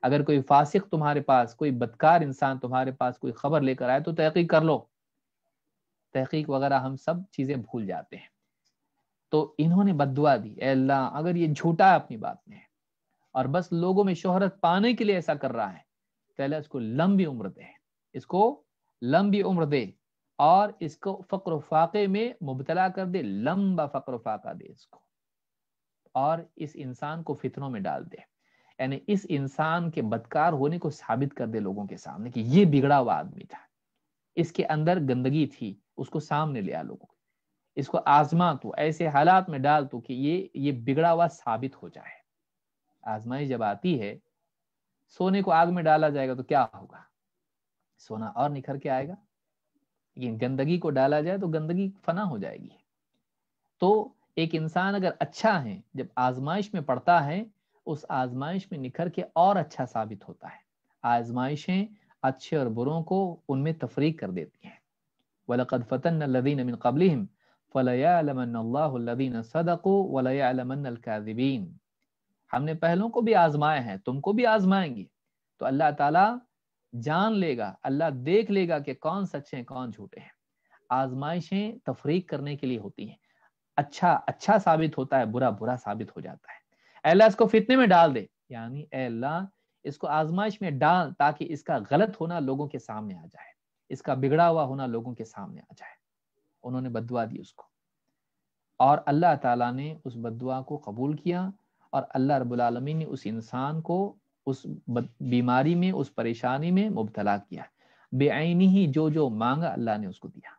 S2: अगर कोई फासिक तुम्हारे पास कोई बदकार इंसान तुम्हारे पास कोई खबर लेकर आए तो तहकीक कर लो तहकीक वगैरह हम सब चीज़ें भूल जाते हैं तो इन्होंने बदुआ दी अल्लाह अगर ये झूठा है अपनी बात में और बस लोगों में शोहरत पाने के लिए ऐसा कर रहा है तो अल्लाह इसको लंबी उम्र दे इसको लंबी उम्र दे और इसको फकर फाके में मुबतला कर दे लंबा फकर फाका दे इसको और इस इंसान को फितनों में डाल दे यानी इस इंसान के बदकार होने को साबित कर दे लोगों के सामने कि ये बिगड़ा हुआ आदमी था इसके अंदर गंदगी थी उसको सामने ले आ लोगों को इसको आजमा तो ऐसे हालात में डाल तो कि ये ये बिगड़ा हुआ साबित हो जाए आजमाई जब आती है सोने को आग में डाला जाएगा तो क्या होगा सोना और निखर के आएगा लेकिन गंदगी को डाला जाए तो गंदगी फना हो जाएगी तो एक इंसान अगर अच्छा है जब आजमाइश में पड़ता है उस आजमाइश में निखर के और अच्छा साबित होता है आजमाइशें अच्छे और बुरों को उनमें तफरीक कर देती हैं वलकद फ़तन लदीन मिन कबलम फ़लयामदीन सदको हमने पहलों को भी आजमाया है तुमको भी आजमाएंगे तो अल्लाह ताला जान लेगा अल्लाह देख लेगा कि कौन सच्चे हैं कौन झूठे हैं आजमाइशें तफरीक करने के लिए होती हैं अच्छा अच्छा साबित होता है बुरा बुरा साबित हो जाता है अल्लाह इसको फितने में डाल दे यानी अल्लाह इसको आजमाइश में डाल ताकि इसका गलत होना लोगों के सामने आ जाए इसका बिगड़ा हुआ होना लोगों के सामने आ जाए उन्होंने बदुआ दी उसको और अल्लाह ताला ने उस बदुआ को कबूल किया और अल्लाह रबालमीन ने उस इंसान को उस बीमारी में उस परेशानी में मुबतला किया बेआनी ही जो जो मांगा अल्लाह ने उसको दिया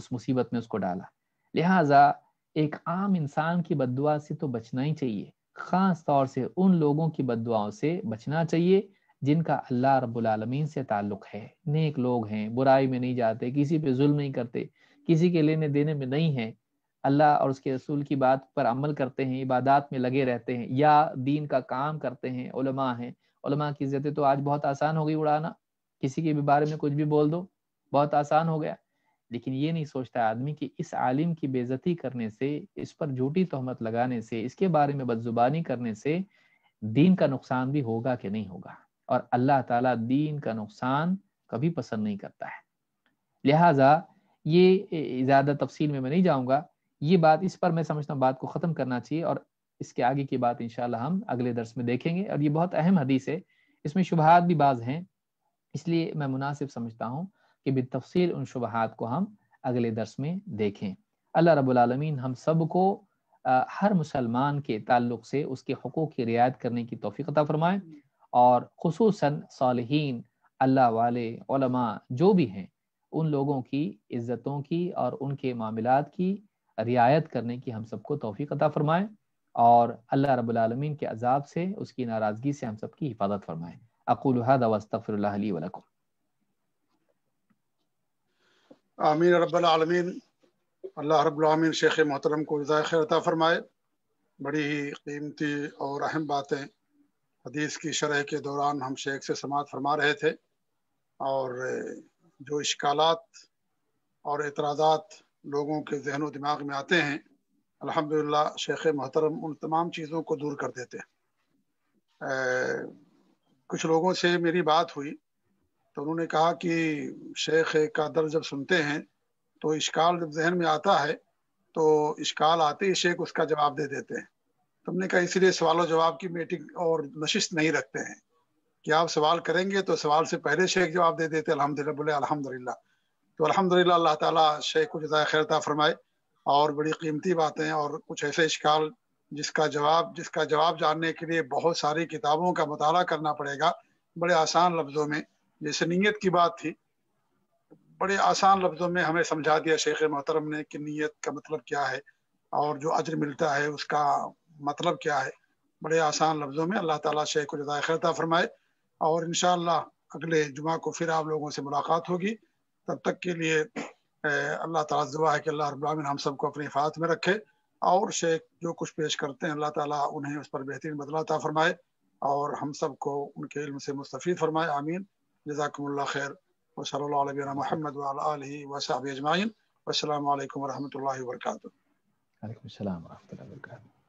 S2: उस मुसीबत में उसको डाला लिहाजा एक आम इंसान की बदुआ से तो बचना ही चाहिए ख़ास तौर से उन लोगों की बदुआओं से बचना चाहिए जिनका अल्लाह रबालमीन से ताल्लुक़ है नेक लोग हैं बुराई में नहीं जाते किसी पे जुल्म नहीं करते किसी के लेने देने में नहीं है अल्लाह और उसके रसूल की बात पर अमल करते हैं इबादत में लगे रहते हैं या दीन का काम करते हैं उलमा हैं उलमा की इज्जतें तो आज बहुत आसान हो गई उड़ाना किसी के भी बारे में कुछ भी बोल दो बहुत आसान हो गया लेकिन ये नहीं सोचता आदमी कि इस आलिम की बेजती करने से इस पर झूठी तहमत लगाने से इसके बारे में बदजुबानी करने से दीन का नुकसान भी होगा कि नहीं होगा और अल्लाह ताला दीन का नुकसान कभी पसंद नहीं करता है लिहाजा ये ज़्यादा तफसील में मैं नहीं जाऊँगा ये बात इस पर मैं समझता हूँ बात को ख़त्म करना चाहिए और इसके आगे की बात इन हम अगले दर्स में देखेंगे और ये बहुत अहम हदीस है इसमें शुबहत भी बाज हैं इसलिए मैं मुनासिब समझता हूँ कि तफसील उन शुबहत को हम अगले दर्स में देखें अल्लाह रबालमीन हम सब को हर मुसलमान के ताल्लुक से उसके हकूक़ की रियायत करने की तोफ़ीकता फ़रमाएँ और खसूस सालहन अल्लाह वाले जो भी हैं उन लोगों की इज़्ज़तों की और उनके मामलों की रियायत करने की हम सबको तोफ़ी अता फ़रमाएँ और अल्लाह रबालमीन के अजाब से उसकी नाराज़गी से हम सबकी हिफाजत फ़रमाएँ अकूल वस्तफ़र वलकुम
S1: आमीन रबालमीन अल्लाह रबालमीन शेख मोहतरम को खैरता फ़रमाए बड़ी ही कीमती और अहम बातें हदीस की शरह के दौरान हम शेख से समात फरमा रहे थे और जो इश्कालात और इतराज़ात लोगों के जहन व दिमाग में आते हैं अल्हम्दुलिल्लाह शेख मोहतरम उन तमाम चीज़ों को दूर कर देते हैं कुछ लोगों से मेरी बात हुई तो उन्होंने कहा कि शेख का दर जब सुनते हैं तो इश्काल जब जहन में आता है तो इश्काल आते ही शेख उसका जवाब दे देते हैं तुमने कहा इसीलिए सवाल जवाब की मीटिंग और नशिश नहीं रखते हैं कि आप सवाल करेंगे तो सवाल से पहले शेख जवाब दे देते अलहमदिल्ला बोले अलहमदिल्ला तो अलहमदिल्ला अल्लाह ताला शेख को खैरता फरमाए और बड़ी कीमती बातें और कुछ ऐसे इश्काल जिसका जवाब जिसका जवाब जानने के लिए बहुत सारी किताबों का मताल करना पड़ेगा बड़े आसान लफ्ज़ों में जैसे नीयत की बात थी बड़े आसान लफ्ज़ों में हमें समझा दिया शेख मोहतरम ने कि नीयत का मतलब क्या है और जो अजर मिलता है उसका मतलब क्या है बड़े आसान लफ्ज़ों में अल्लाह ताला शेख को जदा खैरता फरमाए और इन अगले जुमा को फिर आप लोगों से मुलाकात होगी तब तक के लिए अल्लाह ताला दुआ है कि अल्लाह रब्लामिन हम सबको अपनी हिफात में रखे और शेख जो कुछ पेश करते हैं अल्लाह ताला उन्हें उस पर बेहतरीन बदलाता फरमाए और हम सबको उनके इल्म से मुस्तफ़ी फरमाए आमीन जजाकमल खैर वसल महमद वसाब अजमाइन वालकम वरहमल
S2: वरक